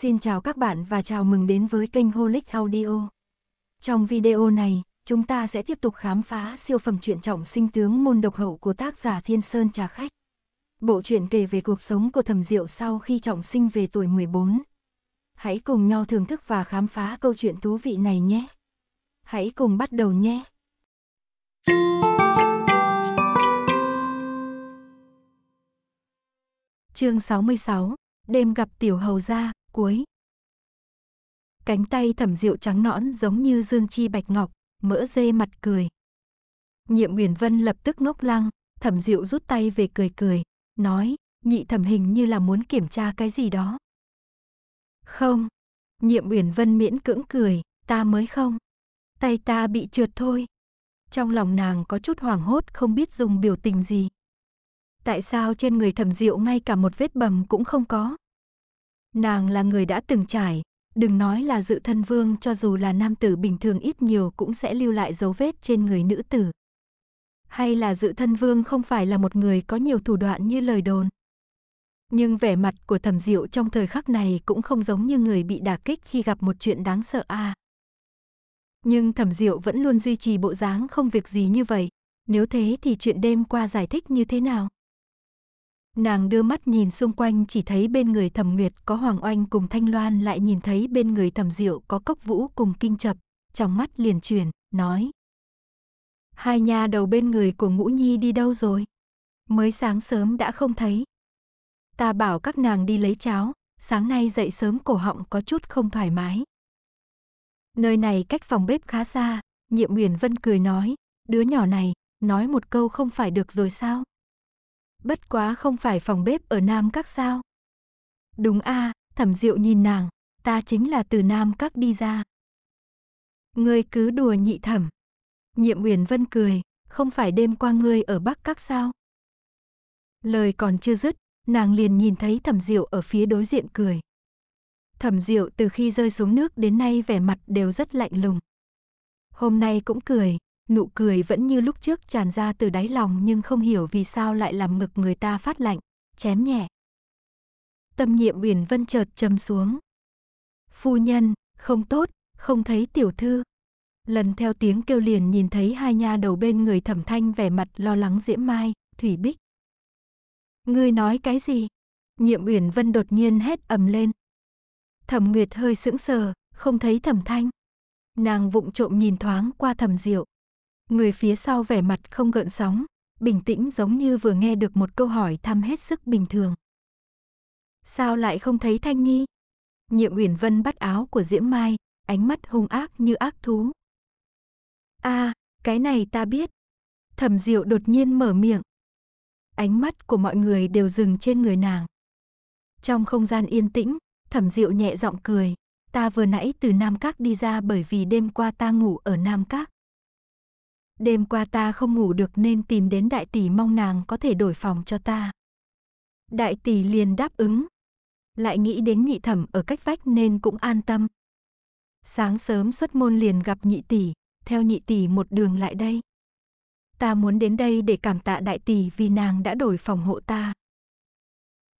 Xin chào các bạn và chào mừng đến với kênh Holic Audio. Trong video này, chúng ta sẽ tiếp tục khám phá siêu phẩm truyện trọng sinh tướng môn độc hậu của tác giả Thiên Sơn Trà Khách. Bộ truyện kể về cuộc sống của Thẩm Diệu sau khi trọng sinh về tuổi 14. Hãy cùng nhau thưởng thức và khám phá câu chuyện thú vị này nhé. Hãy cùng bắt đầu nhé. Chương 66, đêm gặp tiểu hầu gia, cuối. Cánh tay thẩm diệu trắng nõn giống như dương chi bạch ngọc, mỡ dê mặt cười. Nhiệm Uyển Vân lập tức ngốc lăng, thẩm diệu rút tay về cười cười, nói, nhị thẩm hình như là muốn kiểm tra cái gì đó. Không, nhiệm Uyển Vân miễn cưỡng cười, ta mới không. Tay ta bị trượt thôi. Trong lòng nàng có chút hoảng hốt không biết dùng biểu tình gì. Tại sao trên người thẩm diệu ngay cả một vết bầm cũng không có? Nàng là người đã từng trải, đừng nói là dự thân vương cho dù là nam tử bình thường ít nhiều cũng sẽ lưu lại dấu vết trên người nữ tử. Hay là dự thân vương không phải là một người có nhiều thủ đoạn như lời đồn. Nhưng vẻ mặt của thẩm diệu trong thời khắc này cũng không giống như người bị đả kích khi gặp một chuyện đáng sợ a. À. Nhưng thẩm diệu vẫn luôn duy trì bộ dáng không việc gì như vậy. Nếu thế thì chuyện đêm qua giải thích như thế nào? Nàng đưa mắt nhìn xung quanh chỉ thấy bên người thẩm nguyệt có Hoàng Oanh cùng Thanh Loan lại nhìn thấy bên người thẩm diệu có cốc vũ cùng kinh chập, trong mắt liền chuyển, nói. Hai nhà đầu bên người của Ngũ Nhi đi đâu rồi? Mới sáng sớm đã không thấy. Ta bảo các nàng đi lấy cháo, sáng nay dậy sớm cổ họng có chút không thoải mái. Nơi này cách phòng bếp khá xa, nhiệm Uyển Vân cười nói, đứa nhỏ này, nói một câu không phải được rồi sao? bất quá không phải phòng bếp ở Nam Các sao? Đúng a, à, Thẩm Diệu nhìn nàng, ta chính là từ Nam Các đi ra. Ngươi cứ đùa nhị thẩm. Nhiệm Uyển Vân cười, không phải đêm qua ngươi ở Bắc Các sao? Lời còn chưa dứt, nàng liền nhìn thấy Thẩm Diệu ở phía đối diện cười. Thẩm Diệu từ khi rơi xuống nước đến nay vẻ mặt đều rất lạnh lùng. Hôm nay cũng cười, nụ cười vẫn như lúc trước tràn ra từ đáy lòng nhưng không hiểu vì sao lại làm ngực người ta phát lạnh, chém nhẹ. Tâm nhiệm Uyển Vân chợt trầm xuống. Phu nhân, không tốt, không thấy tiểu thư. Lần theo tiếng kêu liền nhìn thấy hai nha đầu bên người thẩm thanh vẻ mặt lo lắng diễm mai, thủy bích. Ngươi nói cái gì? Nhiệm Uyển Vân đột nhiên hét ầm lên. Thẩm Nguyệt hơi sững sờ, không thấy thẩm thanh. Nàng vụng trộm nhìn thoáng qua thẩm diệu, Người phía sau vẻ mặt không gợn sóng, bình tĩnh giống như vừa nghe được một câu hỏi thăm hết sức bình thường. Sao lại không thấy Thanh Nhi? Nhiệm Uyển Vân bắt áo của Diễm Mai, ánh mắt hung ác như ác thú. A, à, cái này ta biết. Thẩm Diệu đột nhiên mở miệng. Ánh mắt của mọi người đều dừng trên người nàng. Trong không gian yên tĩnh, Thẩm Diệu nhẹ giọng cười, ta vừa nãy từ Nam Các đi ra bởi vì đêm qua ta ngủ ở Nam Các. Đêm qua ta không ngủ được nên tìm đến đại tỷ mong nàng có thể đổi phòng cho ta. Đại tỷ liền đáp ứng. Lại nghĩ đến nhị thẩm ở cách vách nên cũng an tâm. Sáng sớm xuất môn liền gặp nhị tỷ, theo nhị tỷ một đường lại đây. Ta muốn đến đây để cảm tạ đại tỷ vì nàng đã đổi phòng hộ ta.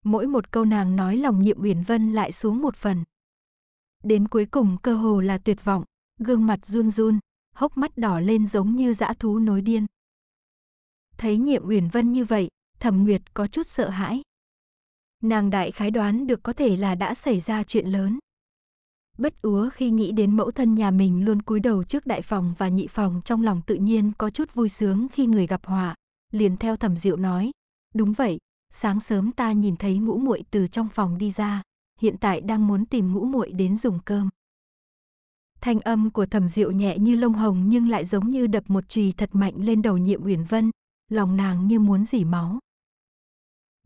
Mỗi một câu nàng nói lòng nhiệm Uyển Vân lại xuống một phần. Đến cuối cùng cơ hồ là tuyệt vọng, gương mặt run run, hốc mắt đỏ lên giống như dã thú nối điên. Thấy nhiệm Uyển Vân như vậy, Thẩm Nguyệt có chút sợ hãi. Nàng đại khái đoán được có thể là đã xảy ra chuyện lớn. Bất úa khi nghĩ đến mẫu thân nhà mình luôn cúi đầu trước đại phòng và nhị phòng trong lòng tự nhiên có chút vui sướng khi người gặp họa, liền theo Thẩm Diệu nói, "Đúng vậy, sáng sớm ta nhìn thấy ngũ muội từ trong phòng đi ra, hiện tại đang muốn tìm ngũ muội đến dùng cơm." thanh âm của thẩm diệu nhẹ như lông hồng nhưng lại giống như đập một chùy thật mạnh lên đầu nhiệm uyển vân, lòng nàng như muốn dỉ máu.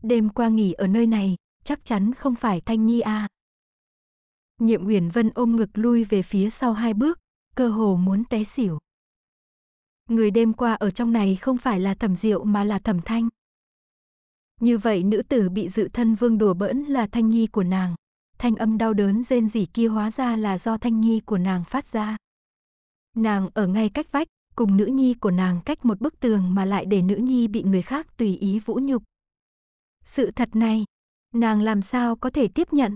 Đêm qua nghỉ ở nơi này, chắc chắn không phải Thanh Nhi a. À. Nhiệm Uyển Vân ôm ngực lui về phía sau hai bước, cơ hồ muốn té xỉu. Người đêm qua ở trong này không phải là Thẩm Diệu mà là Thẩm Thanh. Như vậy nữ tử bị dự thân vương đùa bỡn là Thanh Nhi của nàng thanh âm đau đớn rên rỉ kia hóa ra là do thanh nhi của nàng phát ra. Nàng ở ngay cách vách, cùng nữ nhi của nàng cách một bức tường mà lại để nữ nhi bị người khác tùy ý vũ nhục. Sự thật này, nàng làm sao có thể tiếp nhận?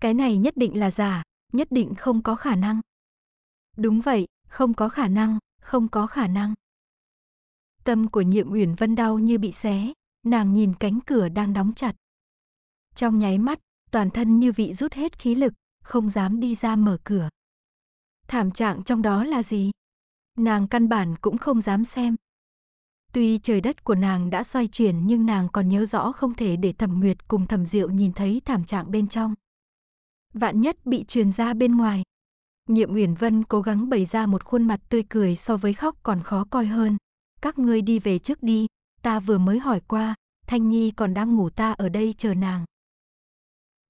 Cái này nhất định là giả, nhất định không có khả năng. Đúng vậy, không có khả năng, không có khả năng. Tâm của Nhiệm Uyển Vân đau như bị xé, nàng nhìn cánh cửa đang đóng chặt. Trong nháy mắt, toàn thân như vị rút hết khí lực, không dám đi ra mở cửa. Thảm trạng trong đó là gì? Nàng căn bản cũng không dám xem. Tuy trời đất của nàng đã xoay chuyển nhưng nàng còn nhớ rõ không thể để thẩm nguyệt cùng thẩm diệu nhìn thấy thảm trạng bên trong. Vạn nhất bị truyền ra bên ngoài. Nhiệm Uyển Vân cố gắng bày ra một khuôn mặt tươi cười so với khóc còn khó coi hơn. Các ngươi đi về trước đi, ta vừa mới hỏi qua, Thanh Nhi còn đang ngủ ta ở đây chờ nàng.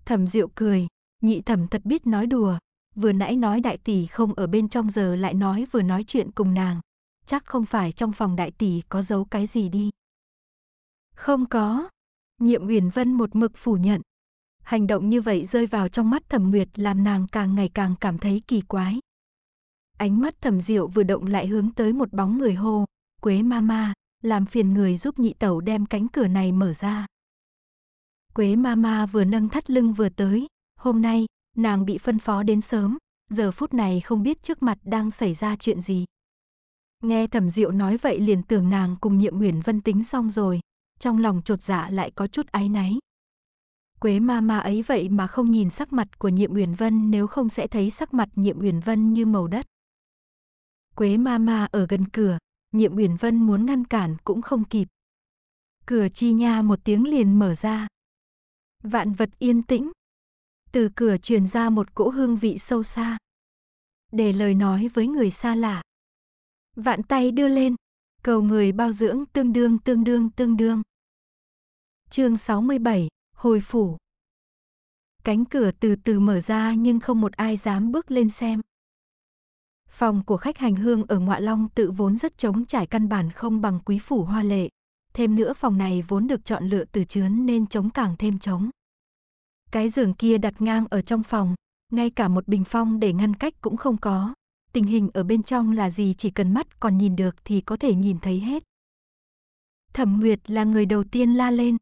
Thẩm Diệu cười, nhị thẩm thật biết nói đùa, vừa nãy nói đại tỷ không ở bên trong giờ lại nói vừa nói chuyện cùng nàng, chắc không phải trong phòng đại tỷ có giấu cái gì đi. Không có, nhiệm Uyển Vân một mực phủ nhận. Hành động như vậy rơi vào trong mắt Thẩm Nguyệt làm nàng càng ngày càng cảm thấy kỳ quái. Ánh mắt Thẩm Diệu vừa động lại hướng tới một bóng người hô, "Quế mama, làm phiền người giúp nhị tẩu đem cánh cửa này mở ra." Quế Mama vừa nâng thắt lưng vừa tới, hôm nay, nàng bị phân phó đến sớm, giờ phút này không biết trước mặt đang xảy ra chuyện gì. Nghe Thẩm Diệu nói vậy liền tưởng nàng cùng Nhiệm Uyển Vân tính xong rồi, trong lòng trột dạ lại có chút áy náy. Quế Mama ấy vậy mà không nhìn sắc mặt của Nhiệm Uyển Vân nếu không sẽ thấy sắc mặt Nhiệm Uyển Vân như màu đất. Quế Mama ở gần cửa, Nhiệm Uyển Vân muốn ngăn cản cũng không kịp. Cửa chi nha một tiếng liền mở ra, vạn vật yên tĩnh. Từ cửa truyền ra một cỗ hương vị sâu xa. Để lời nói với người xa lạ. Vạn tay đưa lên, cầu người bao dưỡng tương đương tương đương tương đương. Chương 67, hồi phủ. Cánh cửa từ từ mở ra nhưng không một ai dám bước lên xem. Phòng của khách hành hương ở Ngoại Long tự vốn rất trống trải căn bản không bằng quý phủ hoa lệ, thêm nữa phòng này vốn được chọn lựa từ trướn nên trống càng thêm trống. Cái giường kia đặt ngang ở trong phòng, ngay cả một bình phong để ngăn cách cũng không có. Tình hình ở bên trong là gì chỉ cần mắt còn nhìn được thì có thể nhìn thấy hết. Thẩm Nguyệt là người đầu tiên la lên.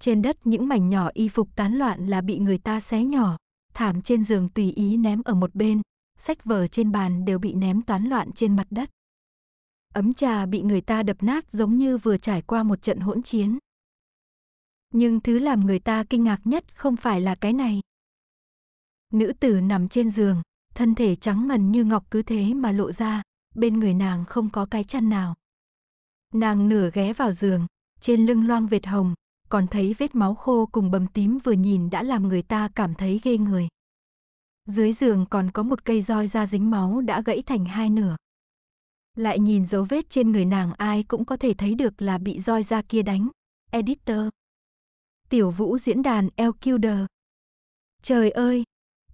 Trên đất những mảnh nhỏ y phục tán loạn là bị người ta xé nhỏ, thảm trên giường tùy ý ném ở một bên, sách vở trên bàn đều bị ném toán loạn trên mặt đất ấm trà bị người ta đập nát giống như vừa trải qua một trận hỗn chiến. Nhưng thứ làm người ta kinh ngạc nhất không phải là cái này. Nữ tử nằm trên giường, thân thể trắng ngần như ngọc cứ thế mà lộ ra, bên người nàng không có cái chăn nào. Nàng nửa ghé vào giường, trên lưng loang vệt hồng, còn thấy vết máu khô cùng bầm tím vừa nhìn đã làm người ta cảm thấy ghê người. Dưới giường còn có một cây roi da dính máu đã gãy thành hai nửa. Lại nhìn dấu vết trên người nàng ai cũng có thể thấy được là bị roi ra kia đánh. Editor. Tiểu vũ diễn đàn Elkilder. Trời ơi!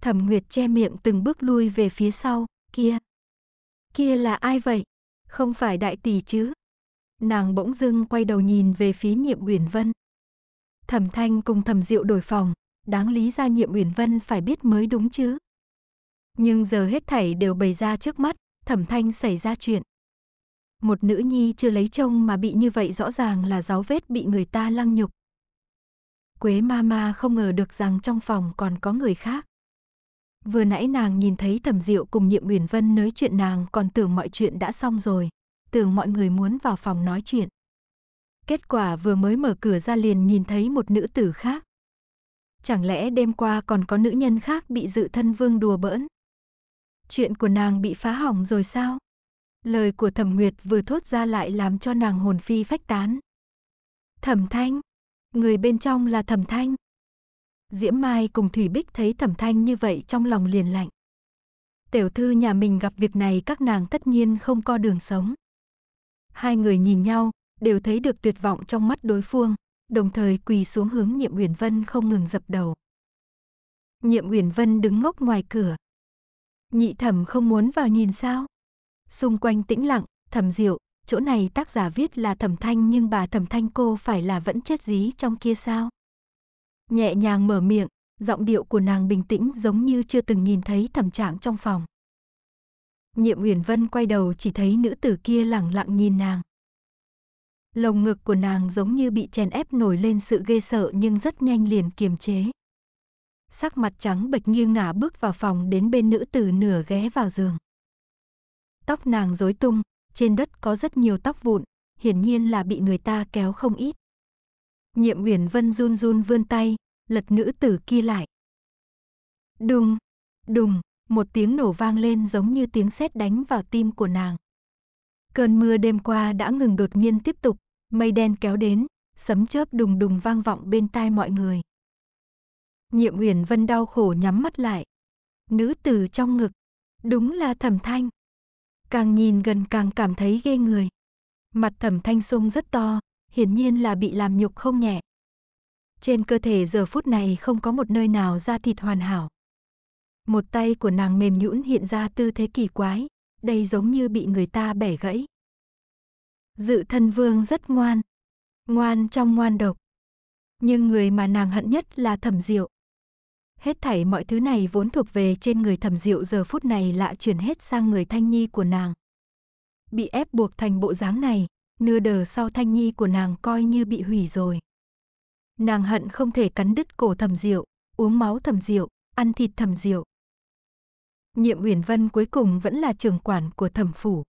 Thẩm Nguyệt che miệng từng bước lui về phía sau, kia. Kia là ai vậy? Không phải đại tỷ chứ? Nàng bỗng dưng quay đầu nhìn về phía nhiệm Uyển Vân. Thẩm Thanh cùng Thẩm Diệu đổi phòng, đáng lý ra nhiệm Uyển Vân phải biết mới đúng chứ. Nhưng giờ hết thảy đều bày ra trước mắt, Thẩm Thanh xảy ra chuyện. Một nữ nhi chưa lấy chồng mà bị như vậy rõ ràng là dấu vết bị người ta lăng nhục. Quế Mama không ngờ được rằng trong phòng còn có người khác. Vừa nãy nàng nhìn thấy Thẩm Diệu cùng Nhiệm Uyển Vân nói chuyện nàng còn tưởng mọi chuyện đã xong rồi, tưởng mọi người muốn vào phòng nói chuyện. Kết quả vừa mới mở cửa ra liền nhìn thấy một nữ tử khác. Chẳng lẽ đêm qua còn có nữ nhân khác bị dự thân vương đùa bỡn? Chuyện của nàng bị phá hỏng rồi sao? Lời của Thẩm Nguyệt vừa thốt ra lại làm cho nàng hồn phi phách tán. Thẩm Thanh, người bên trong là Thẩm Thanh. Diễm Mai cùng Thủy Bích thấy Thẩm Thanh như vậy trong lòng liền lạnh. Tiểu thư nhà mình gặp việc này các nàng tất nhiên không co đường sống. Hai người nhìn nhau, đều thấy được tuyệt vọng trong mắt đối phương, đồng thời quỳ xuống hướng Nhiệm Uyển Vân không ngừng dập đầu. Nhiệm Uyển Vân đứng ngốc ngoài cửa. Nhị thẩm không muốn vào nhìn sao? Xung quanh tĩnh lặng, thầm diệu, chỗ này tác giả viết là thẩm thanh nhưng bà thẩm thanh cô phải là vẫn chết dí trong kia sao? Nhẹ nhàng mở miệng, giọng điệu của nàng bình tĩnh giống như chưa từng nhìn thấy thẩm trạng trong phòng. Nhiệm Uyển Vân quay đầu chỉ thấy nữ tử kia lẳng lặng nhìn nàng. Lồng ngực của nàng giống như bị chèn ép nổi lên sự ghê sợ nhưng rất nhanh liền kiềm chế. Sắc mặt trắng bệch nghiêng ngả bước vào phòng đến bên nữ tử nửa ghé vào giường. Tóc nàng rối tung, trên đất có rất nhiều tóc vụn, hiển nhiên là bị người ta kéo không ít. Nhiệm Uyển Vân run run vươn tay, lật nữ tử kia lại. Đùng, đùng, một tiếng nổ vang lên giống như tiếng sét đánh vào tim của nàng. Cơn mưa đêm qua đã ngừng đột nhiên tiếp tục, mây đen kéo đến, sấm chớp đùng đùng vang vọng bên tai mọi người. Nhiệm Uyển Vân đau khổ nhắm mắt lại. Nữ tử trong ngực, đúng là Thẩm Thanh càng nhìn gần càng cảm thấy ghê người. Mặt thẩm thanh sung rất to, hiển nhiên là bị làm nhục không nhẹ. Trên cơ thể giờ phút này không có một nơi nào da thịt hoàn hảo. Một tay của nàng mềm nhũn hiện ra tư thế kỳ quái, đây giống như bị người ta bẻ gãy. Dự thân vương rất ngoan, ngoan trong ngoan độc. Nhưng người mà nàng hận nhất là thẩm diệu. Hết thảy mọi thứ này vốn thuộc về trên người thẩm diệu giờ phút này lạ chuyển hết sang người thanh nhi của nàng. Bị ép buộc thành bộ dáng này, nửa đờ sau thanh nhi của nàng coi như bị hủy rồi. Nàng hận không thể cắn đứt cổ thẩm diệu, uống máu thẩm diệu, ăn thịt thẩm diệu. Nhiệm Uyển Vân cuối cùng vẫn là trưởng quản của thẩm phủ.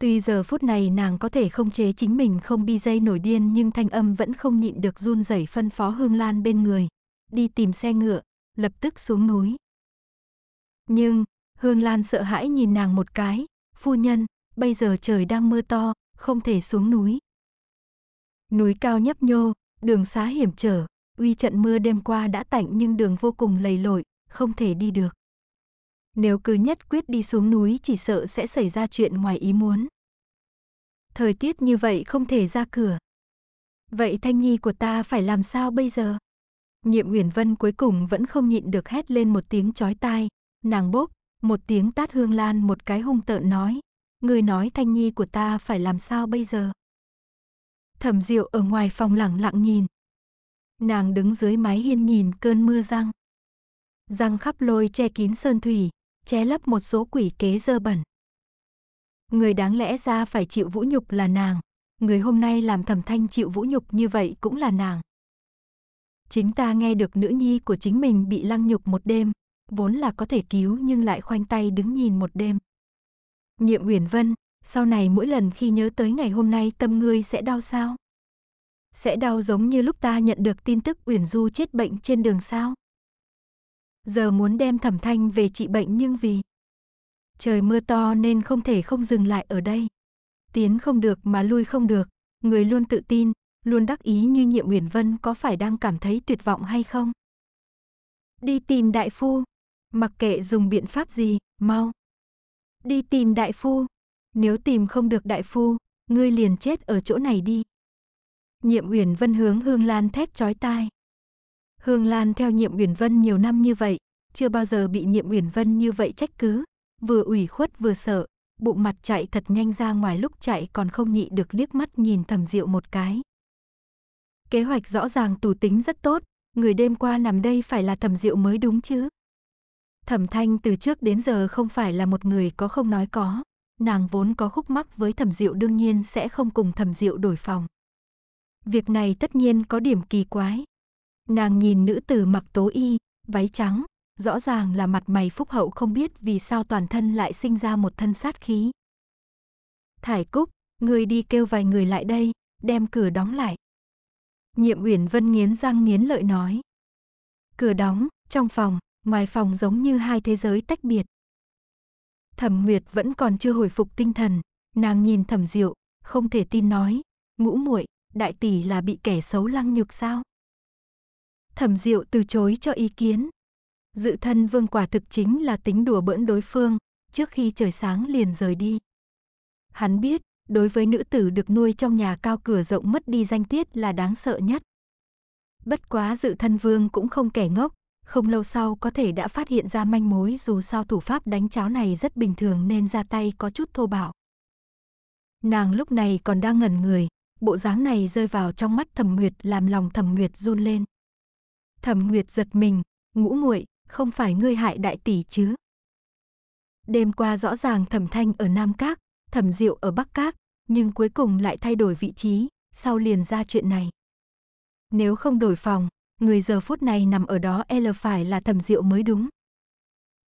Tuy giờ phút này nàng có thể không chế chính mình không bi dây nổi điên nhưng thanh âm vẫn không nhịn được run rẩy phân phó Hương Lan bên người. Đi tìm xe ngựa, lập tức xuống núi. Nhưng, Hương Lan sợ hãi nhìn nàng một cái, phu nhân, bây giờ trời đang mưa to, không thể xuống núi. Núi cao nhấp nhô, đường xá hiểm trở, uy trận mưa đêm qua đã tạnh nhưng đường vô cùng lầy lội, không thể đi được. Nếu cứ nhất quyết đi xuống núi chỉ sợ sẽ xảy ra chuyện ngoài ý muốn. Thời tiết như vậy không thể ra cửa. Vậy Thanh Nhi của ta phải làm sao bây giờ? Nhiệm Uyển Vân cuối cùng vẫn không nhịn được hét lên một tiếng chói tai, nàng bốp, một tiếng tát Hương Lan một cái hung tợn nói, người nói Thanh Nhi của ta phải làm sao bây giờ? Thẩm Diệu ở ngoài phòng lẳng lặng nhìn. Nàng đứng dưới mái hiên nhìn cơn mưa răng. Răng khắp lôi che kín sơn thủy, che lấp một số quỷ kế dơ bẩn. Người đáng lẽ ra phải chịu vũ nhục là nàng, người hôm nay làm thẩm thanh chịu vũ nhục như vậy cũng là nàng. Chính ta nghe được nữ nhi của chính mình bị lăng nhục một đêm, vốn là có thể cứu nhưng lại khoanh tay đứng nhìn một đêm. Nhiệm Uyển Vân, sau này mỗi lần khi nhớ tới ngày hôm nay tâm ngươi sẽ đau sao? Sẽ đau giống như lúc ta nhận được tin tức Uyển Du chết bệnh trên đường sao? Giờ muốn đem thẩm thanh về trị bệnh nhưng vì trời mưa to nên không thể không dừng lại ở đây. Tiến không được mà lui không được, người luôn tự tin, luôn đắc ý như Nhiệm Uyển Vân có phải đang cảm thấy tuyệt vọng hay không? Đi tìm đại phu, mặc kệ dùng biện pháp gì, mau. Đi tìm đại phu, nếu tìm không được đại phu, ngươi liền chết ở chỗ này đi. Nhiệm Uyển Vân hướng Hương Lan thét chói tai. Hương Lan theo Nhiệm Uyển Vân nhiều năm như vậy, chưa bao giờ bị Nhiệm Uyển Vân như vậy trách cứ, vừa ủy khuất vừa sợ, bụng mặt chạy thật nhanh ra ngoài lúc chạy còn không nhị được liếc mắt nhìn Thẩm Diệu một cái. Kế hoạch rõ ràng tủ tính rất tốt, người đêm qua nằm đây phải là thẩm diệu mới đúng chứ. Thẩm thanh từ trước đến giờ không phải là một người có không nói có, nàng vốn có khúc mắc với thẩm diệu đương nhiên sẽ không cùng thẩm diệu đổi phòng. Việc này tất nhiên có điểm kỳ quái. Nàng nhìn nữ tử mặc tố y, váy trắng, rõ ràng là mặt mày phúc hậu không biết vì sao toàn thân lại sinh ra một thân sát khí. Thải Cúc, người đi kêu vài người lại đây, đem cửa đóng lại. Nhiệm Uyển Vân nghiến răng nghiến lợi nói. Cửa đóng, trong phòng, ngoài phòng giống như hai thế giới tách biệt. Thẩm Nguyệt vẫn còn chưa hồi phục tinh thần, nàng nhìn Thẩm Diệu, không thể tin nói, "Ngũ muội, đại tỷ là bị kẻ xấu lăng nhục sao?" Thẩm Diệu từ chối cho ý kiến. Dự thân vương quả thực chính là tính đùa bỡn đối phương, trước khi trời sáng liền rời đi. Hắn biết, đối với nữ tử được nuôi trong nhà cao cửa rộng mất đi danh tiết là đáng sợ nhất. Bất quá dự thân vương cũng không kẻ ngốc, không lâu sau có thể đã phát hiện ra manh mối dù sao thủ pháp đánh cháo này rất bình thường nên ra tay có chút thô bạo. Nàng lúc này còn đang ngẩn người, bộ dáng này rơi vào trong mắt Thẩm Nguyệt làm lòng Thẩm Nguyệt run lên. Thẩm Nguyệt giật mình, ngũ nguội, không phải ngươi hại đại tỷ chứ? Đêm qua rõ ràng Thẩm Thanh ở Nam Các, Thẩm Diệu ở Bắc Các, nhưng cuối cùng lại thay đổi vị trí, sau liền ra chuyện này. Nếu không đổi phòng, người giờ phút này nằm ở đó L phải là thẩm diệu mới đúng.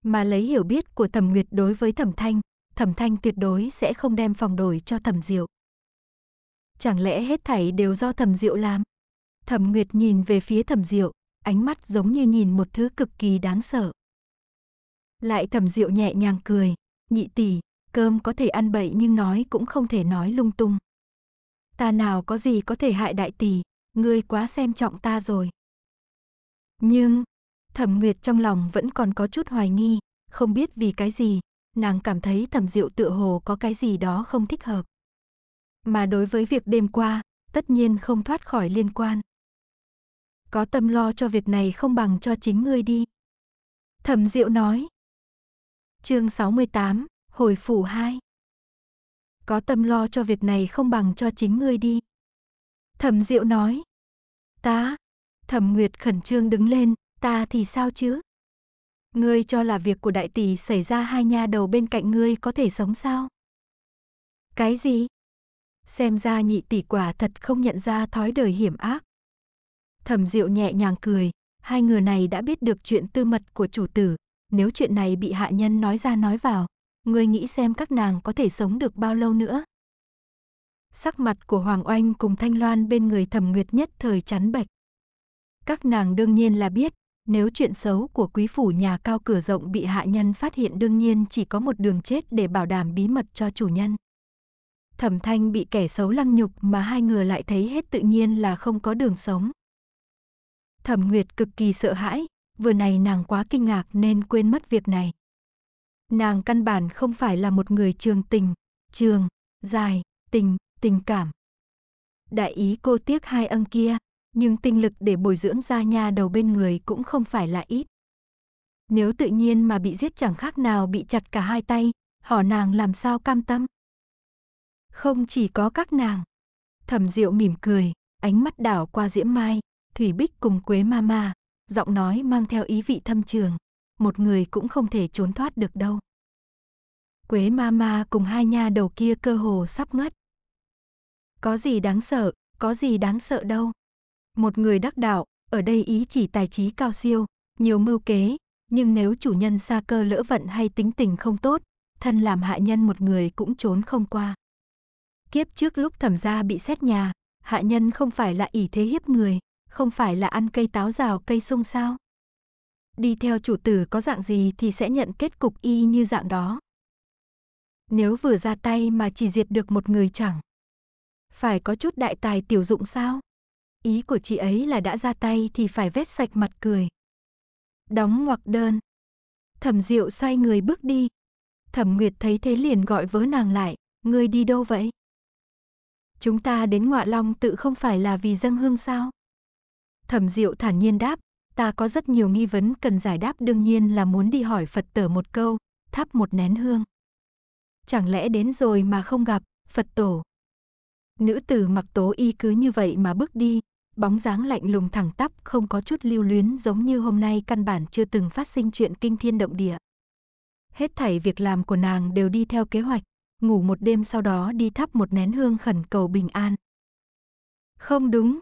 Mà lấy hiểu biết của thẩm nguyệt đối với thẩm thanh, thẩm thanh tuyệt đối sẽ không đem phòng đổi cho thẩm diệu. Chẳng lẽ hết thảy đều do thẩm diệu làm? Thẩm nguyệt nhìn về phía thẩm diệu, ánh mắt giống như nhìn một thứ cực kỳ đáng sợ. Lại thẩm diệu nhẹ nhàng cười, nhị tỷ, cơm có thể ăn bậy nhưng nói cũng không thể nói lung tung. Ta nào có gì có thể hại đại tỷ, ngươi quá xem trọng ta rồi. Nhưng, thẩm nguyệt trong lòng vẫn còn có chút hoài nghi, không biết vì cái gì, nàng cảm thấy thẩm diệu tựa hồ có cái gì đó không thích hợp. Mà đối với việc đêm qua, tất nhiên không thoát khỏi liên quan. Có tâm lo cho việc này không bằng cho chính ngươi đi. Thẩm diệu nói. Chương 68, Hồi phủ 2 Có tâm lo cho việc này không bằng cho chính ngươi đi. Thẩm Diệu nói. Ta, Thẩm Nguyệt khẩn trương đứng lên, ta thì sao chứ? Ngươi cho là việc của đại tỷ xảy ra hai nha đầu bên cạnh ngươi có thể sống sao? Cái gì? Xem ra nhị tỷ quả thật không nhận ra thói đời hiểm ác. Thẩm Diệu nhẹ nhàng cười, hai người này đã biết được chuyện tư mật của chủ tử, nếu chuyện này bị hạ nhân nói ra nói vào, ngươi nghĩ xem các nàng có thể sống được bao lâu nữa. Sắc mặt của Hoàng Oanh cùng Thanh Loan bên người thẩm nguyệt nhất thời chắn bạch. Các nàng đương nhiên là biết, nếu chuyện xấu của quý phủ nhà cao cửa rộng bị hạ nhân phát hiện đương nhiên chỉ có một đường chết để bảo đảm bí mật cho chủ nhân. Thẩm thanh bị kẻ xấu lăng nhục mà hai người lại thấy hết tự nhiên là không có đường sống. Thẩm Nguyệt cực kỳ sợ hãi, vừa này nàng quá kinh ngạc nên quên mất việc này nàng căn bản không phải là một người trường tình, trường, dài, tình, tình cảm. Đại ý cô tiếc hai ân kia, nhưng tinh lực để bồi dưỡng ra nha đầu bên người cũng không phải là ít. Nếu tự nhiên mà bị giết chẳng khác nào bị chặt cả hai tay, họ nàng làm sao cam tâm. Không chỉ có các nàng. Thẩm Diệu mỉm cười, ánh mắt đảo qua Diễm Mai, Thủy Bích cùng Quế Mama, giọng nói mang theo ý vị thâm trường một người cũng không thể trốn thoát được đâu. Quế Mama cùng hai nha đầu kia cơ hồ sắp ngất. Có gì đáng sợ, có gì đáng sợ đâu. Một người đắc đạo, ở đây ý chỉ tài trí cao siêu, nhiều mưu kế, nhưng nếu chủ nhân xa cơ lỡ vận hay tính tình không tốt, thân làm hạ nhân một người cũng trốn không qua. Kiếp trước lúc thẩm gia bị xét nhà, hạ nhân không phải là ỷ thế hiếp người, không phải là ăn cây táo rào cây sung sao? đi theo chủ tử có dạng gì thì sẽ nhận kết cục y như dạng đó. Nếu vừa ra tay mà chỉ diệt được một người chẳng. Phải có chút đại tài tiểu dụng sao? Ý của chị ấy là đã ra tay thì phải vét sạch mặt cười. Đóng ngoặc đơn. Thẩm Diệu xoay người bước đi. Thẩm Nguyệt thấy thế liền gọi vớ nàng lại, ngươi đi đâu vậy? Chúng ta đến ngọa long tự không phải là vì dân hương sao? Thẩm Diệu thản nhiên đáp, ta có rất nhiều nghi vấn cần giải đáp đương nhiên là muốn đi hỏi Phật tử một câu, thắp một nén hương. Chẳng lẽ đến rồi mà không gặp, Phật tổ. Nữ tử mặc tố y cứ như vậy mà bước đi, bóng dáng lạnh lùng thẳng tắp không có chút lưu luyến giống như hôm nay căn bản chưa từng phát sinh chuyện kinh thiên động địa. Hết thảy việc làm của nàng đều đi theo kế hoạch, ngủ một đêm sau đó đi thắp một nén hương khẩn cầu bình an. Không đúng,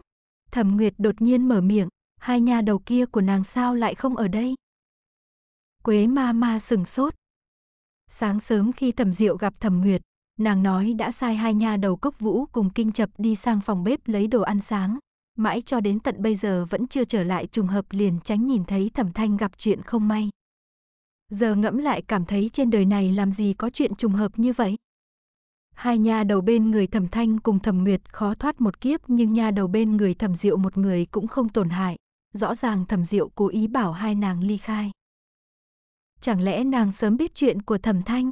Thẩm Nguyệt đột nhiên mở miệng, hai nha đầu kia của nàng sao lại không ở đây? Quế ma ma sừng sốt. Sáng sớm khi thẩm diệu gặp thẩm nguyệt, nàng nói đã sai hai nha đầu cốc vũ cùng kinh chập đi sang phòng bếp lấy đồ ăn sáng. Mãi cho đến tận bây giờ vẫn chưa trở lại trùng hợp liền tránh nhìn thấy thẩm thanh gặp chuyện không may. Giờ ngẫm lại cảm thấy trên đời này làm gì có chuyện trùng hợp như vậy. Hai nha đầu bên người thẩm thanh cùng thẩm nguyệt khó thoát một kiếp nhưng nha đầu bên người thẩm diệu một người cũng không tổn hại rõ ràng thẩm diệu cố ý bảo hai nàng ly khai. Chẳng lẽ nàng sớm biết chuyện của thẩm thanh?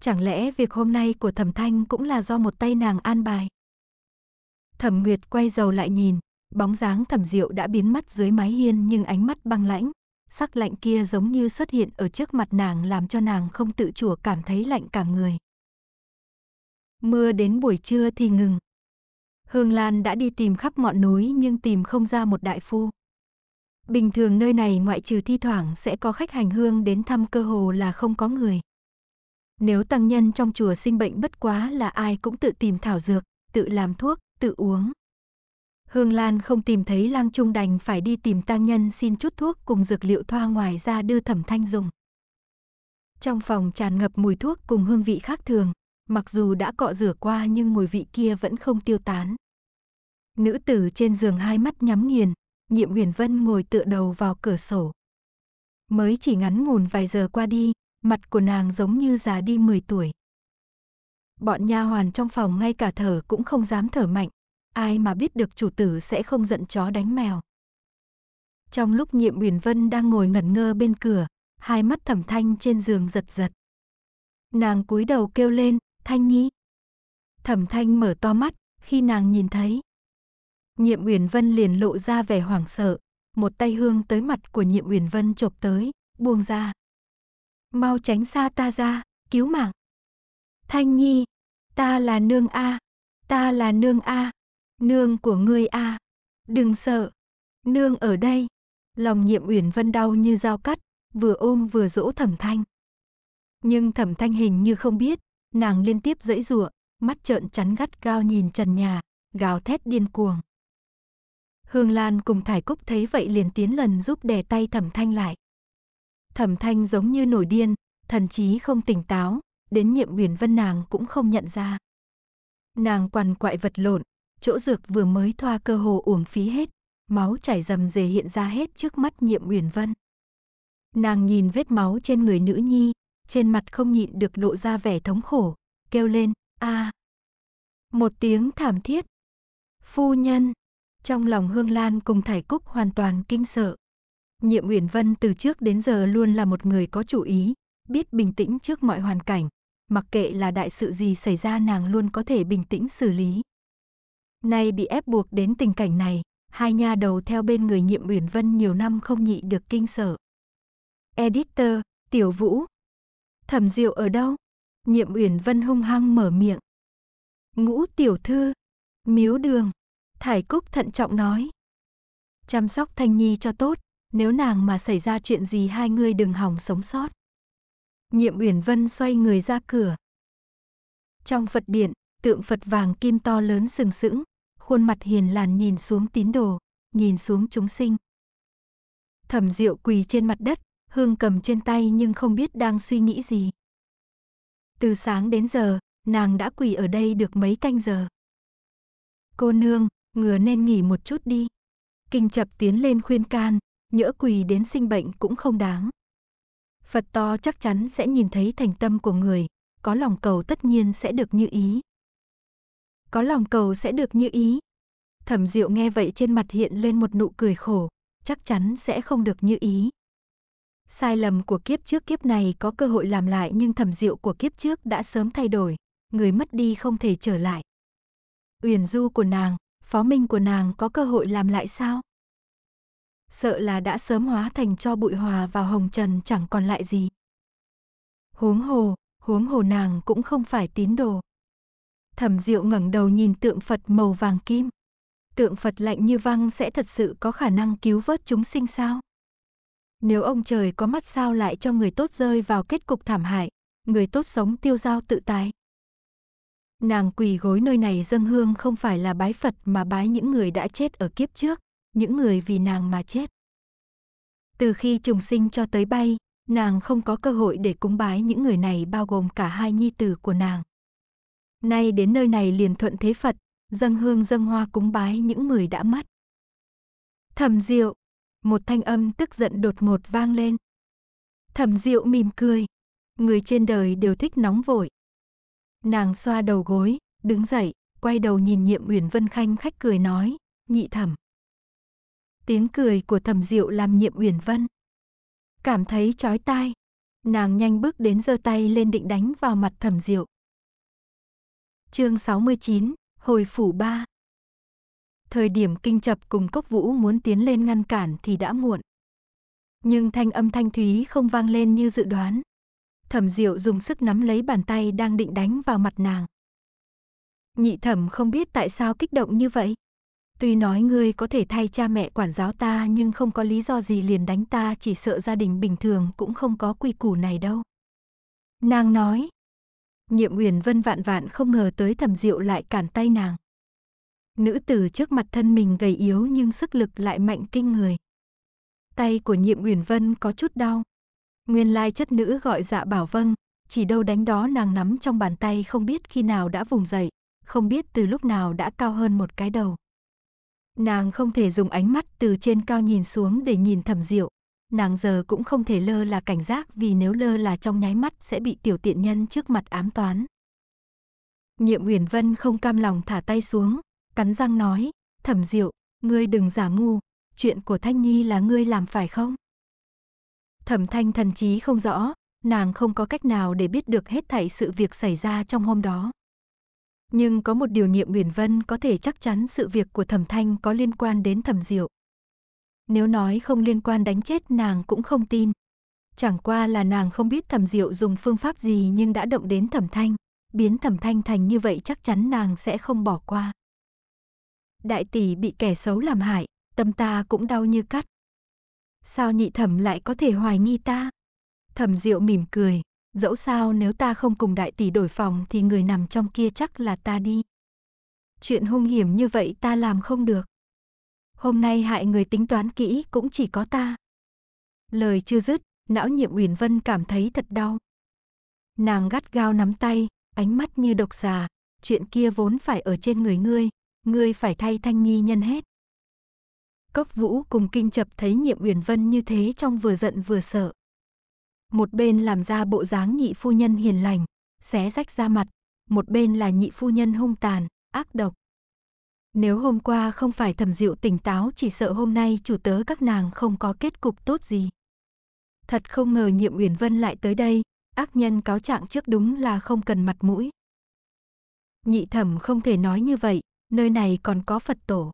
Chẳng lẽ việc hôm nay của thẩm thanh cũng là do một tay nàng an bài? Thẩm Nguyệt quay đầu lại nhìn, bóng dáng thẩm diệu đã biến mất dưới mái hiên nhưng ánh mắt băng lãnh, sắc lạnh kia giống như xuất hiện ở trước mặt nàng làm cho nàng không tự chủ cảm thấy lạnh cả người. Mưa đến buổi trưa thì ngừng. Hương Lan đã đi tìm khắp ngọn núi nhưng tìm không ra một đại phu. Bình thường nơi này ngoại trừ thi thoảng sẽ có khách hành hương đến thăm cơ hồ là không có người. Nếu tăng nhân trong chùa sinh bệnh bất quá là ai cũng tự tìm thảo dược, tự làm thuốc, tự uống. Hương Lan không tìm thấy lang trung đành phải đi tìm tăng nhân xin chút thuốc cùng dược liệu thoa ngoài ra đưa thẩm thanh dùng. Trong phòng tràn ngập mùi thuốc cùng hương vị khác thường, mặc dù đã cọ rửa qua nhưng mùi vị kia vẫn không tiêu tán. Nữ tử trên giường hai mắt nhắm nghiền, Nhiệm Huyền Vân ngồi tựa đầu vào cửa sổ. Mới chỉ ngắn ngủn vài giờ qua đi, mặt của nàng giống như già đi 10 tuổi. Bọn nha hoàn trong phòng ngay cả thở cũng không dám thở mạnh, ai mà biết được chủ tử sẽ không giận chó đánh mèo. Trong lúc Nhiệm Huyền Vân đang ngồi ngẩn ngơ bên cửa, hai mắt Thẩm Thanh trên giường giật giật. Nàng cúi đầu kêu lên, "Thanh Nhi." Thẩm Thanh mở to mắt, khi nàng nhìn thấy Nhiệm Uyển Vân liền lộ ra vẻ hoảng sợ, một tay hương tới mặt của Nhiệm Uyển Vân chộp tới, buông ra. Mau tránh xa ta ra, cứu mạng. Thanh Nhi, ta là nương a, ta là nương a, nương của ngươi a. Đừng sợ, nương ở đây. Lòng Nhiệm Uyển Vân đau như dao cắt, vừa ôm vừa dỗ Thẩm Thanh. Nhưng Thẩm Thanh hình như không biết, nàng liên tiếp giãy giụa, mắt trợn trắng gắt gao nhìn trần nhà, gào thét điên cuồng. Hương Lan cùng Thải Cúc thấy vậy liền tiến lần giúp đè tay Thẩm Thanh lại. Thẩm Thanh giống như nổi điên, thần trí không tỉnh táo, đến nhiệm Uyển Vân nàng cũng không nhận ra. Nàng quằn quại vật lộn, chỗ dược vừa mới thoa cơ hồ uổng phí hết, máu chảy rầm rề hiện ra hết trước mắt nhiệm Uyển Vân. Nàng nhìn vết máu trên người nữ nhi, trên mặt không nhịn được lộ ra vẻ thống khổ, kêu lên, a à. Một tiếng thảm thiết. Phu nhân, trong lòng Hương Lan cùng Thải Cúc hoàn toàn kinh sợ. Nhiệm Uyển Vân từ trước đến giờ luôn là một người có chủ ý, biết bình tĩnh trước mọi hoàn cảnh, mặc kệ là đại sự gì xảy ra nàng luôn có thể bình tĩnh xử lý. Nay bị ép buộc đến tình cảnh này, hai nha đầu theo bên người Nhiệm Uyển Vân nhiều năm không nhị được kinh sợ. Editor, Tiểu Vũ. Thẩm Diệu ở đâu? Nhiệm Uyển Vân hung hăng mở miệng. Ngũ tiểu thư, miếu đường. Thải Cúc thận trọng nói. Chăm sóc Thanh Nhi cho tốt, nếu nàng mà xảy ra chuyện gì hai người đừng hỏng sống sót. Nhiệm Uyển Vân xoay người ra cửa. Trong Phật điện, tượng Phật vàng kim to lớn sừng sững, khuôn mặt hiền lành nhìn xuống tín đồ, nhìn xuống chúng sinh. Thẩm Diệu quỳ trên mặt đất, hương cầm trên tay nhưng không biết đang suy nghĩ gì. Từ sáng đến giờ, nàng đã quỳ ở đây được mấy canh giờ. Cô nương, ngừa nên nghỉ một chút đi. Kinh chập tiến lên khuyên can, nhỡ quỳ đến sinh bệnh cũng không đáng. Phật to chắc chắn sẽ nhìn thấy thành tâm của người, có lòng cầu tất nhiên sẽ được như ý. Có lòng cầu sẽ được như ý. Thẩm Diệu nghe vậy trên mặt hiện lên một nụ cười khổ, chắc chắn sẽ không được như ý. Sai lầm của kiếp trước kiếp này có cơ hội làm lại nhưng thẩm diệu của kiếp trước đã sớm thay đổi, người mất đi không thể trở lại. Uyển du của nàng, phó minh của nàng có cơ hội làm lại sao? Sợ là đã sớm hóa thành cho bụi hòa vào hồng trần chẳng còn lại gì. Huống hồ, huống hồ nàng cũng không phải tín đồ. Thẩm Diệu ngẩng đầu nhìn tượng Phật màu vàng kim. Tượng Phật lạnh như văng sẽ thật sự có khả năng cứu vớt chúng sinh sao? Nếu ông trời có mắt sao lại cho người tốt rơi vào kết cục thảm hại, người tốt sống tiêu dao tự tái. Nàng quỳ gối nơi này dâng hương không phải là bái Phật mà bái những người đã chết ở kiếp trước, những người vì nàng mà chết. Từ khi trùng sinh cho tới bay, nàng không có cơ hội để cúng bái những người này bao gồm cả hai nhi tử của nàng. Nay đến nơi này liền thuận thế Phật, dâng hương dâng hoa cúng bái những người đã mất. Thẩm Diệu, một thanh âm tức giận đột một vang lên. Thẩm Diệu mỉm cười, người trên đời đều thích nóng vội. Nàng xoa đầu gối, đứng dậy, quay đầu nhìn nhiệm Uyển Vân Khanh khách cười nói, nhị thẩm. Tiếng cười của thẩm diệu làm nhiệm Uyển Vân. Cảm thấy chói tai, nàng nhanh bước đến giơ tay lên định đánh vào mặt thẩm diệu. Chương 69, hồi phủ 3 Thời điểm kinh chập cùng cốc vũ muốn tiến lên ngăn cản thì đã muộn. Nhưng thanh âm thanh thúy không vang lên như dự đoán, thẩm diệu dùng sức nắm lấy bàn tay đang định đánh vào mặt nàng. Nhị thẩm không biết tại sao kích động như vậy. Tuy nói ngươi có thể thay cha mẹ quản giáo ta nhưng không có lý do gì liền đánh ta chỉ sợ gia đình bình thường cũng không có quy củ này đâu. Nàng nói. Nhiệm Uyển Vân vạn vạn không ngờ tới Thẩm Diệu lại cản tay nàng. Nữ tử trước mặt thân mình gầy yếu nhưng sức lực lại mạnh kinh người. Tay của Nhiệm Uyển Vân có chút đau. Nguyên lai chất nữ gọi dạ bảo vâng, chỉ đâu đánh đó nàng nắm trong bàn tay không biết khi nào đã vùng dậy, không biết từ lúc nào đã cao hơn một cái đầu. Nàng không thể dùng ánh mắt từ trên cao nhìn xuống để nhìn thẩm diệu. Nàng giờ cũng không thể lơ là cảnh giác vì nếu lơ là trong nháy mắt sẽ bị tiểu tiện nhân trước mặt ám toán. Nhiệm Uyển Vân không cam lòng thả tay xuống, cắn răng nói, thẩm diệu, ngươi đừng giả ngu, chuyện của Thanh Nhi là ngươi làm phải không? Thẩm thanh thần trí không rõ, nàng không có cách nào để biết được hết thảy sự việc xảy ra trong hôm đó. Nhưng có một điều nhiệm Uyển Vân có thể chắc chắn sự việc của Thẩm Thanh có liên quan đến Thẩm Diệu. Nếu nói không liên quan đánh chết nàng cũng không tin. Chẳng qua là nàng không biết Thẩm Diệu dùng phương pháp gì nhưng đã động đến Thẩm Thanh, biến Thẩm Thanh thành như vậy chắc chắn nàng sẽ không bỏ qua. Đại tỷ bị kẻ xấu làm hại, tâm ta cũng đau như cắt. Sao nhị thẩm lại có thể hoài nghi ta? Thẩm Diệu mỉm cười, dẫu sao nếu ta không cùng đại tỷ đổi phòng thì người nằm trong kia chắc là ta đi. Chuyện hung hiểm như vậy ta làm không được. Hôm nay hại người tính toán kỹ cũng chỉ có ta. Lời chưa dứt, não nhiệm Uyển Vân cảm thấy thật đau. Nàng gắt gao nắm tay, ánh mắt như độc xà, chuyện kia vốn phải ở trên người ngươi, ngươi phải thay Thanh Nhi nhân hết. Cốc Vũ cùng kinh chập thấy Nhiệm Uyển Vân như thế trong vừa giận vừa sợ. Một bên làm ra bộ dáng nhị phu nhân hiền lành, xé rách ra mặt, một bên là nhị phu nhân hung tàn, ác độc. Nếu hôm qua không phải thẩm diệu tỉnh táo chỉ sợ hôm nay chủ tớ các nàng không có kết cục tốt gì. Thật không ngờ nhiệm Uyển Vân lại tới đây, ác nhân cáo trạng trước đúng là không cần mặt mũi. Nhị thẩm không thể nói như vậy, nơi này còn có Phật tổ.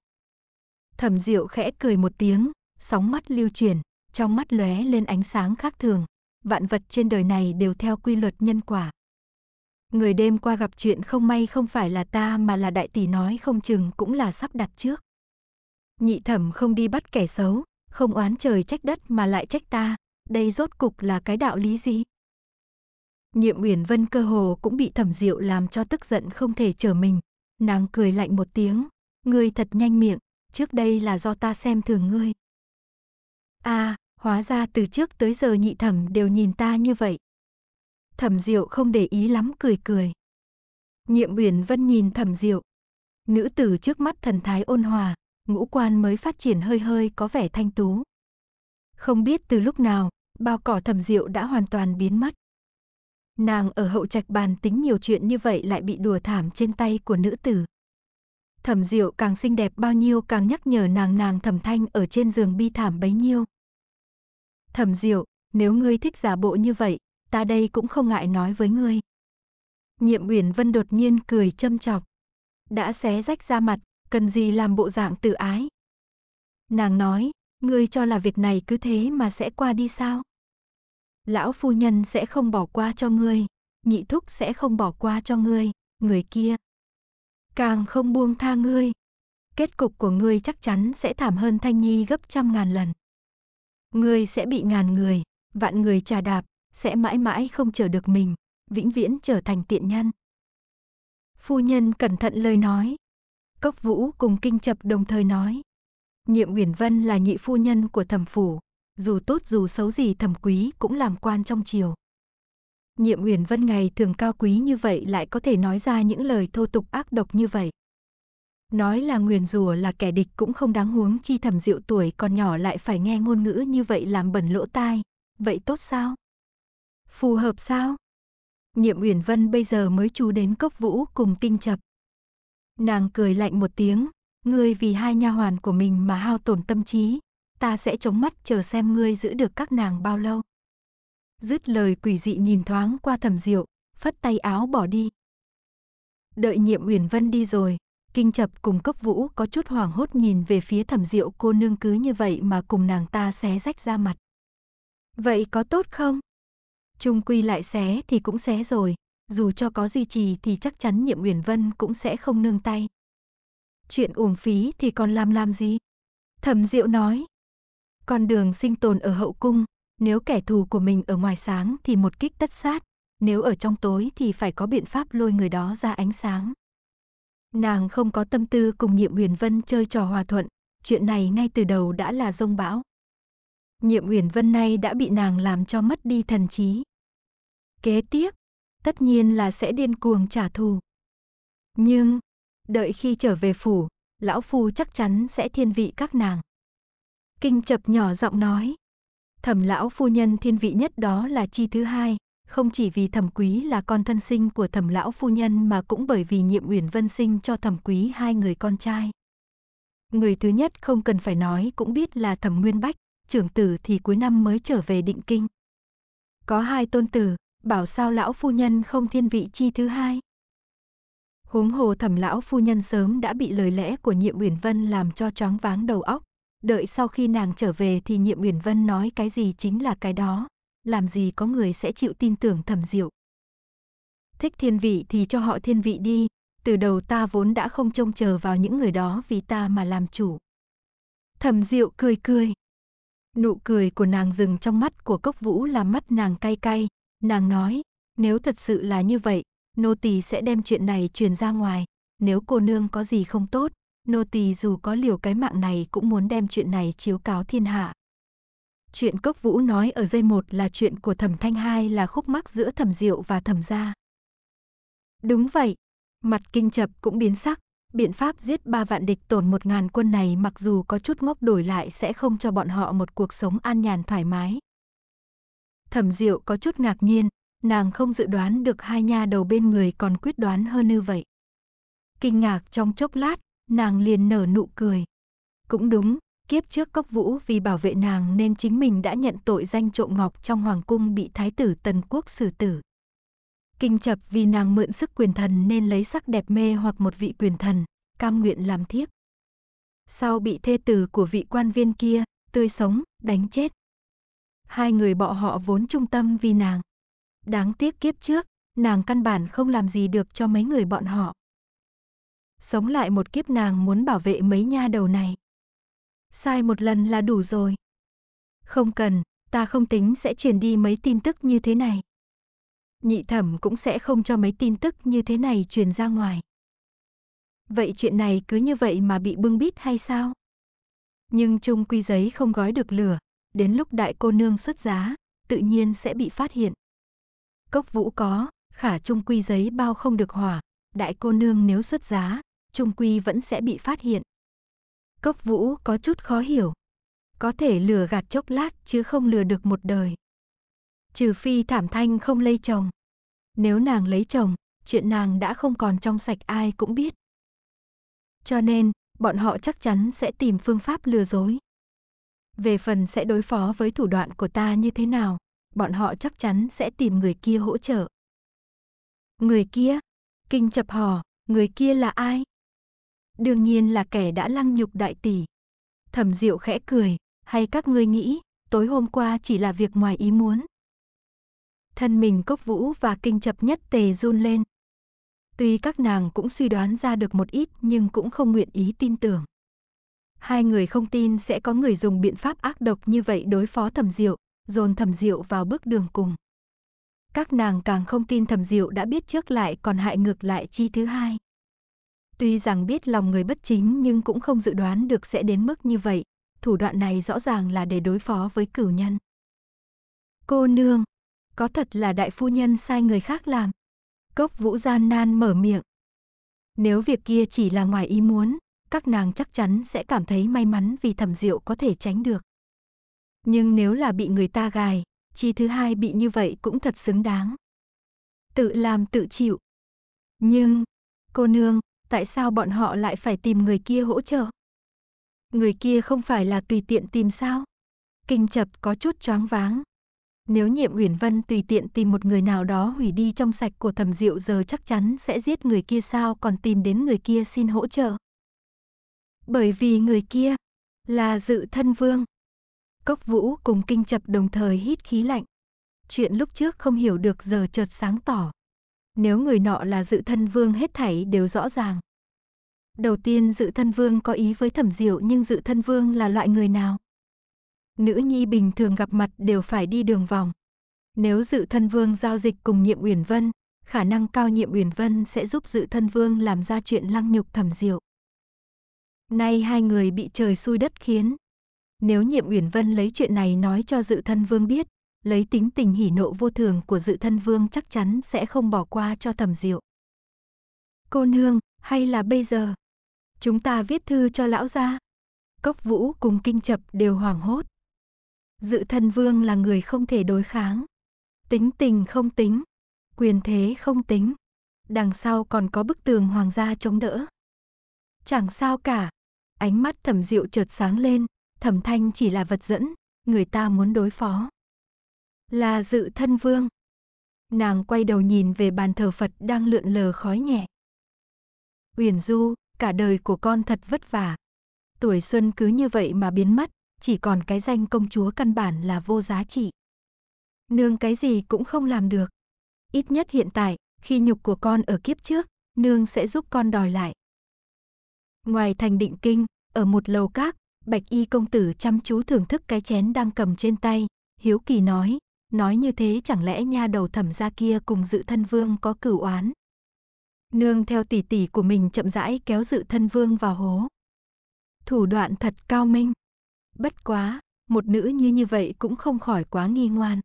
Thẩm Diệu khẽ cười một tiếng, sóng mắt lưu chuyển, trong mắt lóe lên ánh sáng khác thường. Vạn vật trên đời này đều theo quy luật nhân quả. Người đêm qua gặp chuyện không may không phải là ta mà là đại tỷ nói không chừng cũng là sắp đặt trước. Nhị thẩm không đi bắt kẻ xấu, không oán trời trách đất mà lại trách ta, đây rốt cục là cái đạo lý gì? Nhiệm Uyển Vân cơ hồ cũng bị Thẩm Diệu làm cho tức giận không thể trở mình, nàng cười lạnh một tiếng, người thật nhanh miệng, trước đây là do ta xem thường ngươi. à, hóa ra từ trước tới giờ nhị thẩm đều nhìn ta như vậy. Thẩm Diệu không để ý lắm cười cười. Nhiệm Uyển Vân nhìn Thẩm Diệu. Nữ tử trước mắt thần thái ôn hòa, ngũ quan mới phát triển hơi hơi có vẻ thanh tú. Không biết từ lúc nào, bao cỏ Thẩm Diệu đã hoàn toàn biến mất. Nàng ở hậu trạch bàn tính nhiều chuyện như vậy lại bị đùa thảm trên tay của nữ tử thẩm diệu càng xinh đẹp bao nhiêu càng nhắc nhở nàng nàng thẩm thanh ở trên giường bi thảm bấy nhiêu. Thẩm diệu, nếu ngươi thích giả bộ như vậy, ta đây cũng không ngại nói với ngươi. Nhiệm Uyển Vân đột nhiên cười châm chọc. Đã xé rách ra mặt, cần gì làm bộ dạng tự ái. Nàng nói, ngươi cho là việc này cứ thế mà sẽ qua đi sao? Lão phu nhân sẽ không bỏ qua cho ngươi, nhị thúc sẽ không bỏ qua cho ngươi, người kia, càng không buông tha ngươi. Kết cục của ngươi chắc chắn sẽ thảm hơn Thanh Nhi gấp trăm ngàn lần. Ngươi sẽ bị ngàn người, vạn người trà đạp, sẽ mãi mãi không chờ được mình, vĩnh viễn trở thành tiện nhân. Phu nhân cẩn thận lời nói. Cốc Vũ cùng Kinh Chập đồng thời nói. Nhiệm Uyển Vân là nhị phu nhân của thẩm phủ, dù tốt dù xấu gì thẩm quý cũng làm quan trong triều. Nhiệm Uyển Vân ngày thường cao quý như vậy lại có thể nói ra những lời thô tục ác độc như vậy. Nói là nguyền rủa là kẻ địch cũng không đáng huống chi thẩm diệu tuổi còn nhỏ lại phải nghe ngôn ngữ như vậy làm bẩn lỗ tai. Vậy tốt sao? Phù hợp sao? Nhiệm Uyển Vân bây giờ mới chú đến cốc vũ cùng kinh chập. Nàng cười lạnh một tiếng, ngươi vì hai nha hoàn của mình mà hao tổn tâm trí, ta sẽ chống mắt chờ xem ngươi giữ được các nàng bao lâu. Dứt lời quỷ dị nhìn thoáng qua thẩm diệu, phất tay áo bỏ đi. Đợi nhiệm Uyển Vân đi rồi, kinh chập cùng cốc vũ có chút hoảng hốt nhìn về phía thẩm diệu cô nương cứ như vậy mà cùng nàng ta xé rách ra mặt. Vậy có tốt không? Trung quy lại xé thì cũng xé rồi, dù cho có duy trì thì chắc chắn nhiệm Uyển Vân cũng sẽ không nương tay. Chuyện uổng phí thì còn làm làm gì? Thẩm Diệu nói. Con đường sinh tồn ở hậu cung, nếu kẻ thù của mình ở ngoài sáng thì một kích tất sát, nếu ở trong tối thì phải có biện pháp lôi người đó ra ánh sáng. Nàng không có tâm tư cùng Nhiệm Uyển Vân chơi trò hòa thuận, chuyện này ngay từ đầu đã là rông bão. Nhiệm Uyển Vân nay đã bị nàng làm cho mất đi thần trí. Kế tiếp, tất nhiên là sẽ điên cuồng trả thù. Nhưng, đợi khi trở về phủ, lão phu chắc chắn sẽ thiên vị các nàng. Kinh chập nhỏ giọng nói thẩm lão phu nhân thiên vị nhất đó là chi thứ hai, không chỉ vì thẩm quý là con thân sinh của thẩm lão phu nhân mà cũng bởi vì nhiệm uyển vân sinh cho thẩm quý hai người con trai. Người thứ nhất không cần phải nói cũng biết là thẩm nguyên bách, trưởng tử thì cuối năm mới trở về định kinh. Có hai tôn tử, bảo sao lão phu nhân không thiên vị chi thứ hai. Huống hồ thẩm lão phu nhân sớm đã bị lời lẽ của nhiệm uyển vân làm cho choáng váng đầu óc đợi sau khi nàng trở về thì nhiệm uyển vân nói cái gì chính là cái đó làm gì có người sẽ chịu tin tưởng thẩm diệu thích thiên vị thì cho họ thiên vị đi từ đầu ta vốn đã không trông chờ vào những người đó vì ta mà làm chủ thẩm diệu cười cười nụ cười của nàng dừng trong mắt của cốc vũ làm mắt nàng cay cay nàng nói nếu thật sự là như vậy nô tỳ sẽ đem chuyện này truyền ra ngoài nếu cô nương có gì không tốt nô tỳ dù có liều cái mạng này cũng muốn đem chuyện này chiếu cáo thiên hạ. Chuyện Cốc Vũ nói ở dây một là chuyện của Thẩm Thanh hai là khúc mắc giữa Thẩm Diệu và Thẩm gia. Đúng vậy, mặt kinh chập cũng biến sắc, biện pháp giết ba vạn địch tổn một ngàn quân này mặc dù có chút ngốc đổi lại sẽ không cho bọn họ một cuộc sống an nhàn thoải mái. Thẩm Diệu có chút ngạc nhiên, nàng không dự đoán được hai nha đầu bên người còn quyết đoán hơn như vậy. Kinh ngạc trong chốc lát, nàng liền nở nụ cười. Cũng đúng, kiếp trước Cốc Vũ vì bảo vệ nàng nên chính mình đã nhận tội danh trộm ngọc trong hoàng cung bị thái tử Tần Quốc xử tử. Kinh chập vì nàng mượn sức quyền thần nên lấy sắc đẹp mê hoặc một vị quyền thần, cam nguyện làm thiếp. Sau bị thê tử của vị quan viên kia, tươi sống, đánh chết. Hai người bọ họ vốn trung tâm vì nàng. Đáng tiếc kiếp trước, nàng căn bản không làm gì được cho mấy người bọn họ. Sống lại một kiếp nàng muốn bảo vệ mấy nha đầu này. Sai một lần là đủ rồi. Không cần, ta không tính sẽ truyền đi mấy tin tức như thế này. Nhị thẩm cũng sẽ không cho mấy tin tức như thế này truyền ra ngoài. Vậy chuyện này cứ như vậy mà bị bưng bít hay sao? Nhưng chung quy giấy không gói được lửa, đến lúc đại cô nương xuất giá, tự nhiên sẽ bị phát hiện. Cốc vũ có, khả chung quy giấy bao không được hỏa, đại cô nương nếu xuất giá, trung quy vẫn sẽ bị phát hiện. Cốc vũ có chút khó hiểu. Có thể lừa gạt chốc lát chứ không lừa được một đời. Trừ phi thảm thanh không lấy chồng. Nếu nàng lấy chồng, chuyện nàng đã không còn trong sạch ai cũng biết. Cho nên, bọn họ chắc chắn sẽ tìm phương pháp lừa dối. Về phần sẽ đối phó với thủ đoạn của ta như thế nào, bọn họ chắc chắn sẽ tìm người kia hỗ trợ. Người kia? Kinh chập hò, người kia là ai? đương nhiên là kẻ đã lăng nhục đại tỷ. Thẩm Diệu khẽ cười, hay các ngươi nghĩ, tối hôm qua chỉ là việc ngoài ý muốn. Thân mình cốc vũ và kinh chập nhất tề run lên. Tuy các nàng cũng suy đoán ra được một ít nhưng cũng không nguyện ý tin tưởng. Hai người không tin sẽ có người dùng biện pháp ác độc như vậy đối phó thẩm diệu, dồn thẩm diệu vào bước đường cùng. Các nàng càng không tin thẩm diệu đã biết trước lại còn hại ngược lại chi thứ hai. Tuy rằng biết lòng người bất chính nhưng cũng không dự đoán được sẽ đến mức như vậy, thủ đoạn này rõ ràng là để đối phó với cửu nhân. Cô nương, có thật là đại phu nhân sai người khác làm? Cốc vũ gian nan mở miệng. Nếu việc kia chỉ là ngoài ý muốn, các nàng chắc chắn sẽ cảm thấy may mắn vì thẩm diệu có thể tránh được. Nhưng nếu là bị người ta gài, chi thứ hai bị như vậy cũng thật xứng đáng. Tự làm tự chịu. Nhưng, cô nương, tại sao bọn họ lại phải tìm người kia hỗ trợ? Người kia không phải là tùy tiện tìm sao? Kinh chập có chút choáng váng. Nếu nhiệm Uyển Vân tùy tiện tìm một người nào đó hủy đi trong sạch của thầm diệu giờ chắc chắn sẽ giết người kia sao còn tìm đến người kia xin hỗ trợ. Bởi vì người kia là dự thân vương. Cốc vũ cùng kinh chập đồng thời hít khí lạnh. Chuyện lúc trước không hiểu được giờ chợt sáng tỏ. Nếu người nọ là dự thân vương hết thảy đều rõ ràng. Đầu tiên dự thân vương có ý với thẩm diệu nhưng dự thân vương là loại người nào? Nữ nhi bình thường gặp mặt đều phải đi đường vòng. Nếu dự thân vương giao dịch cùng nhiệm Uyển Vân, khả năng cao nhiệm Uyển Vân sẽ giúp dự thân vương làm ra chuyện lăng nhục thẩm diệu. Nay hai người bị trời xui đất khiến. Nếu nhiệm Uyển Vân lấy chuyện này nói cho dự thân vương biết, lấy tính tình hỉ nộ vô thường của dự thân vương chắc chắn sẽ không bỏ qua cho thẩm diệu. Cô nương, hay là bây giờ? Chúng ta viết thư cho lão gia. Cốc vũ cùng kinh chập đều hoảng hốt. Dự thân vương là người không thể đối kháng. Tính tình không tính, quyền thế không tính. Đằng sau còn có bức tường hoàng gia chống đỡ. Chẳng sao cả. Ánh mắt thẩm diệu chợt sáng lên, thẩm thanh chỉ là vật dẫn, người ta muốn đối phó. Là dự thân vương. Nàng quay đầu nhìn về bàn thờ Phật đang lượn lờ khói nhẹ. Uyển Du, cả đời của con thật vất vả. Tuổi xuân cứ như vậy mà biến mất, chỉ còn cái danh công chúa căn bản là vô giá trị. Nương cái gì cũng không làm được. Ít nhất hiện tại, khi nhục của con ở kiếp trước, nương sẽ giúp con đòi lại. Ngoài thành định kinh, ở một lầu các, Bạch Y công tử chăm chú thưởng thức cái chén đang cầm trên tay, hiếu kỳ nói, nói như thế chẳng lẽ nha đầu thẩm gia kia cùng dự thân vương có cửu oán. Nương theo tỷ tỷ của mình chậm rãi kéo dự thân vương vào hố. Thủ đoạn thật cao minh. Bất quá, một nữ như như vậy cũng không khỏi quá nghi ngoan.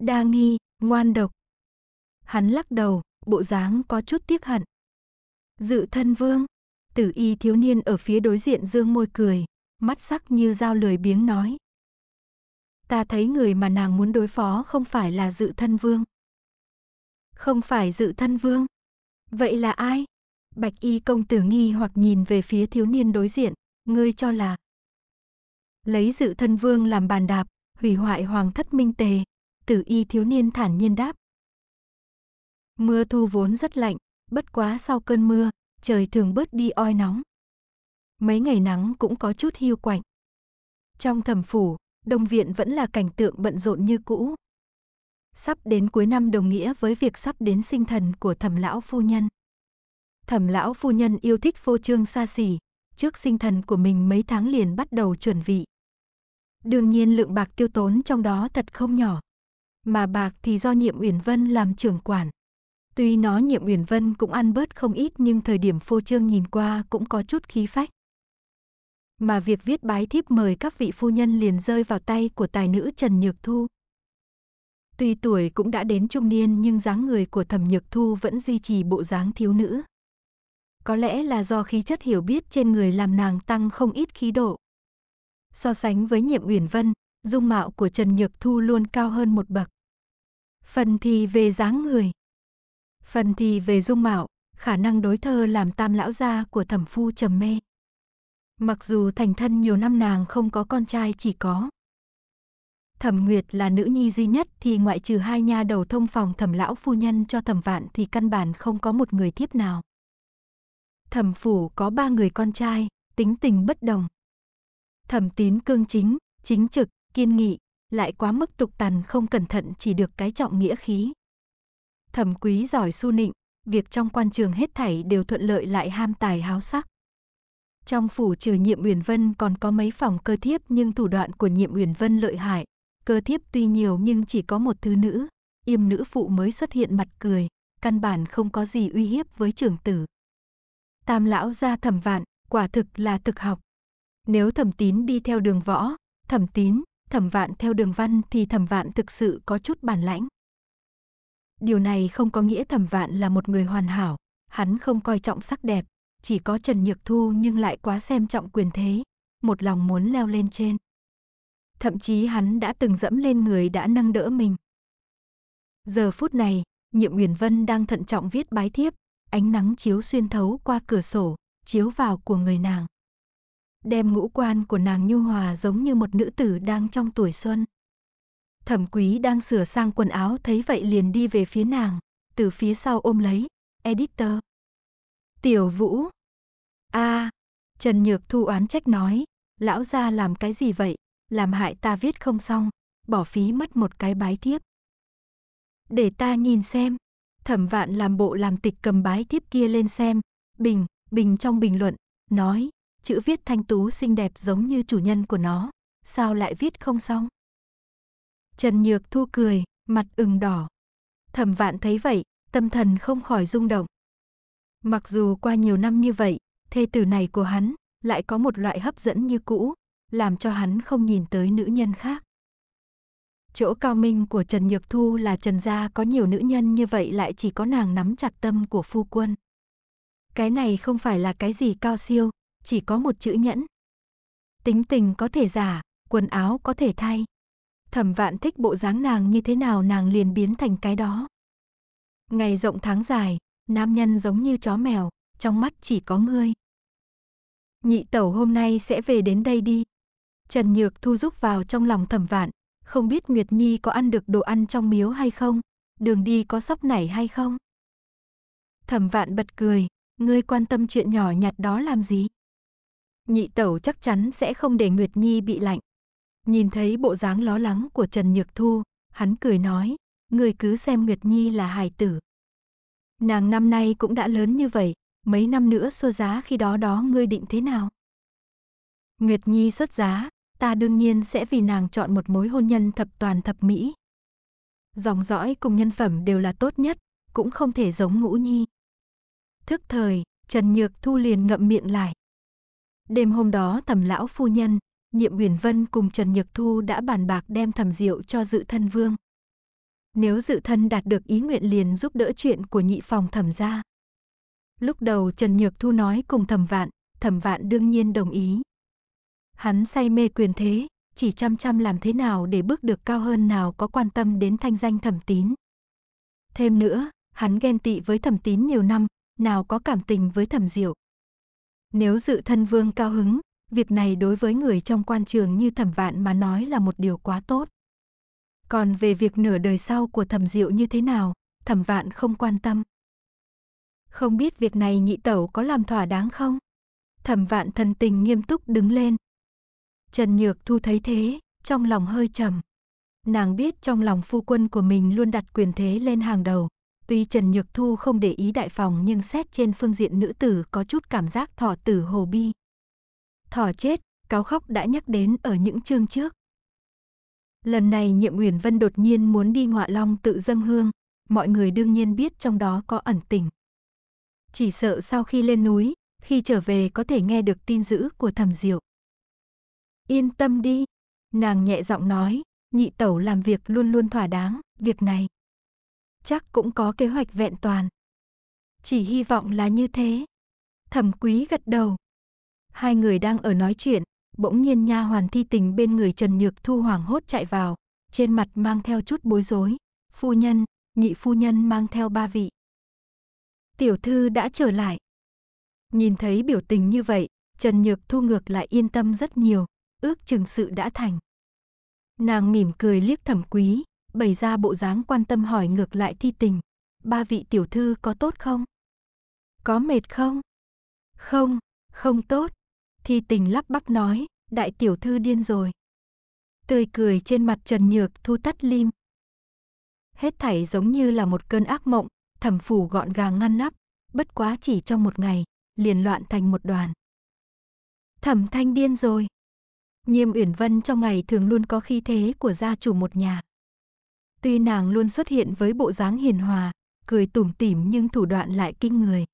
Đa nghi, ngoan độc. Hắn lắc đầu, bộ dáng có chút tiếc hận. Dự thân vương, tử y thiếu niên ở phía đối diện dương môi cười, mắt sắc như dao lười biếng nói ta thấy người mà nàng muốn đối phó không phải là dự thân vương. Không phải dự thân vương. Vậy là ai? Bạch y công tử nghi hoặc nhìn về phía thiếu niên đối diện, ngươi cho là. Lấy dự thân vương làm bàn đạp, hủy hoại hoàng thất minh tề, tử y thiếu niên thản nhiên đáp. Mưa thu vốn rất lạnh, bất quá sau cơn mưa, trời thường bớt đi oi nóng. Mấy ngày nắng cũng có chút hiu quạnh. Trong thầm phủ, Đông Viện vẫn là cảnh tượng bận rộn như cũ. Sắp đến cuối năm đồng nghĩa với việc sắp đến sinh thần của thẩm lão phu nhân. Thẩm lão phu nhân yêu thích phô trương xa xỉ, trước sinh thần của mình mấy tháng liền bắt đầu chuẩn bị. Đương nhiên lượng bạc tiêu tốn trong đó thật không nhỏ. Mà bạc thì do nhiệm Uyển Vân làm trưởng quản. Tuy nó nhiệm Uyển Vân cũng ăn bớt không ít nhưng thời điểm phô trương nhìn qua cũng có chút khí phách mà việc viết bái thiếp mời các vị phu nhân liền rơi vào tay của tài nữ Trần Nhược Thu. Tuy tuổi cũng đã đến trung niên nhưng dáng người của Thẩm Nhược Thu vẫn duy trì bộ dáng thiếu nữ. Có lẽ là do khí chất hiểu biết trên người làm nàng tăng không ít khí độ. So sánh với Nhiệm Uyển Vân, dung mạo của Trần Nhược Thu luôn cao hơn một bậc. Phần thì về dáng người, phần thì về dung mạo, khả năng đối thơ làm tam lão gia của thẩm phu trầm mê. Mặc dù thành thân nhiều năm nàng không có con trai chỉ có. Thẩm Nguyệt là nữ nhi duy nhất thì ngoại trừ hai nha đầu thông phòng thẩm lão phu nhân cho thẩm vạn thì căn bản không có một người thiếp nào. Thẩm phủ có ba người con trai, tính tình bất đồng. Thẩm tín cương chính, chính trực, kiên nghị, lại quá mức tục tàn không cẩn thận chỉ được cái trọng nghĩa khí. Thẩm quý giỏi su nịnh, việc trong quan trường hết thảy đều thuận lợi lại ham tài háo sắc. Trong phủ trừ nhiệm Uyển Vân còn có mấy phòng cơ thiếp nhưng thủ đoạn của nhiệm Uyển Vân lợi hại. Cơ thiếp tuy nhiều nhưng chỉ có một thứ nữ, yêm nữ phụ mới xuất hiện mặt cười, căn bản không có gì uy hiếp với trưởng tử. Tam lão ra thẩm vạn, quả thực là thực học. Nếu thẩm tín đi theo đường võ, thẩm tín, thẩm vạn theo đường văn thì thẩm vạn thực sự có chút bản lãnh. Điều này không có nghĩa thẩm vạn là một người hoàn hảo, hắn không coi trọng sắc đẹp, chỉ có Trần Nhược Thu nhưng lại quá xem trọng quyền thế, một lòng muốn leo lên trên. Thậm chí hắn đã từng dẫm lên người đã nâng đỡ mình. Giờ phút này, Nhiệm Uyển Vân đang thận trọng viết bái thiếp, ánh nắng chiếu xuyên thấu qua cửa sổ, chiếu vào của người nàng. Đem ngũ quan của nàng nhu hòa giống như một nữ tử đang trong tuổi xuân. Thẩm quý đang sửa sang quần áo thấy vậy liền đi về phía nàng, từ phía sau ôm lấy, editor. Tiểu Vũ. a à, Trần Nhược Thu oán trách nói, lão gia làm cái gì vậy, làm hại ta viết không xong, bỏ phí mất một cái bái thiếp. Để ta nhìn xem, thẩm vạn làm bộ làm tịch cầm bái thiếp kia lên xem, bình, bình trong bình luận, nói, chữ viết thanh tú xinh đẹp giống như chủ nhân của nó, sao lại viết không xong? Trần Nhược Thu cười, mặt ửng đỏ. Thẩm vạn thấy vậy, tâm thần không khỏi rung động. Mặc dù qua nhiều năm như vậy, thê tử này của hắn lại có một loại hấp dẫn như cũ, làm cho hắn không nhìn tới nữ nhân khác. Chỗ cao minh của Trần Nhược Thu là Trần gia có nhiều nữ nhân như vậy lại chỉ có nàng nắm chặt tâm của phu quân. Cái này không phải là cái gì cao siêu, chỉ có một chữ nhẫn. Tính tình có thể giả, quần áo có thể thay. Thẩm vạn thích bộ dáng nàng như thế nào nàng liền biến thành cái đó. Ngày rộng tháng dài, nam nhân giống như chó mèo, trong mắt chỉ có ngươi. Nhị tẩu hôm nay sẽ về đến đây đi. Trần Nhược Thu giúp vào trong lòng thẩm vạn, không biết Nguyệt Nhi có ăn được đồ ăn trong miếu hay không, đường đi có sóc nảy hay không. Thẩm vạn bật cười, ngươi quan tâm chuyện nhỏ nhặt đó làm gì? Nhị tẩu chắc chắn sẽ không để Nguyệt Nhi bị lạnh. Nhìn thấy bộ dáng lo lắng của Trần Nhược Thu, hắn cười nói, người cứ xem Nguyệt Nhi là hài tử, Nàng năm nay cũng đã lớn như vậy, mấy năm nữa xua giá khi đó đó ngươi định thế nào? Nguyệt Nhi xuất giá, ta đương nhiên sẽ vì nàng chọn một mối hôn nhân thập toàn thập mỹ. Dòng dõi cùng nhân phẩm đều là tốt nhất, cũng không thể giống ngũ nhi. Thức thời, Trần Nhược Thu liền ngậm miệng lại. Đêm hôm đó thẩm lão phu nhân, nhiệm huyền vân cùng Trần Nhược Thu đã bàn bạc đem thẩm rượu cho dự thân vương. Nếu dự thân đạt được ý nguyện liền giúp đỡ chuyện của nhị phòng thẩm gia. Lúc đầu Trần Nhược Thu nói cùng thẩm vạn, thẩm vạn đương nhiên đồng ý. Hắn say mê quyền thế, chỉ chăm chăm làm thế nào để bước được cao hơn nào có quan tâm đến thanh danh thẩm tín. Thêm nữa, hắn ghen tị với thẩm tín nhiều năm, nào có cảm tình với thẩm diệu. Nếu dự thân vương cao hứng, việc này đối với người trong quan trường như thẩm vạn mà nói là một điều quá tốt. Còn về việc nửa đời sau của thẩm diệu như thế nào, thẩm vạn không quan tâm. Không biết việc này nhị tẩu có làm thỏa đáng không? Thẩm vạn thần tình nghiêm túc đứng lên. Trần Nhược Thu thấy thế, trong lòng hơi trầm. Nàng biết trong lòng phu quân của mình luôn đặt quyền thế lên hàng đầu. Tuy Trần Nhược Thu không để ý đại phòng nhưng xét trên phương diện nữ tử có chút cảm giác thỏ tử hồ bi. Thỏ chết, cáo khóc đã nhắc đến ở những chương trước. Lần này Nhiệm Uyển Vân đột nhiên muốn đi Ngọa Long tự dâng hương, mọi người đương nhiên biết trong đó có ẩn tình. Chỉ sợ sau khi lên núi, khi trở về có thể nghe được tin dữ của Thẩm Diệu. Yên tâm đi, nàng nhẹ giọng nói, nhị tẩu làm việc luôn luôn thỏa đáng, việc này chắc cũng có kế hoạch vẹn toàn. Chỉ hy vọng là như thế. Thẩm Quý gật đầu. Hai người đang ở nói chuyện, bỗng nhiên nha hoàn thi tình bên người Trần Nhược Thu hoảng hốt chạy vào, trên mặt mang theo chút bối rối. Phu nhân, nhị phu nhân mang theo ba vị. Tiểu thư đã trở lại. Nhìn thấy biểu tình như vậy, Trần Nhược Thu ngược lại yên tâm rất nhiều, ước chừng sự đã thành. Nàng mỉm cười liếc thẩm quý, bày ra bộ dáng quan tâm hỏi ngược lại thi tình. Ba vị tiểu thư có tốt không? Có mệt không? Không, không tốt. Thi tình lắp bắp nói, đại tiểu thư điên rồi. Tươi cười trên mặt Trần Nhược thu tắt lim. Hết thảy giống như là một cơn ác mộng, thẩm phủ gọn gàng ngăn nắp, bất quá chỉ trong một ngày, liền loạn thành một đoàn. Thẩm thanh điên rồi. Nhiêm Uyển Vân trong ngày thường luôn có khí thế của gia chủ một nhà. Tuy nàng luôn xuất hiện với bộ dáng hiền hòa, cười tủm tỉm nhưng thủ đoạn lại kinh người.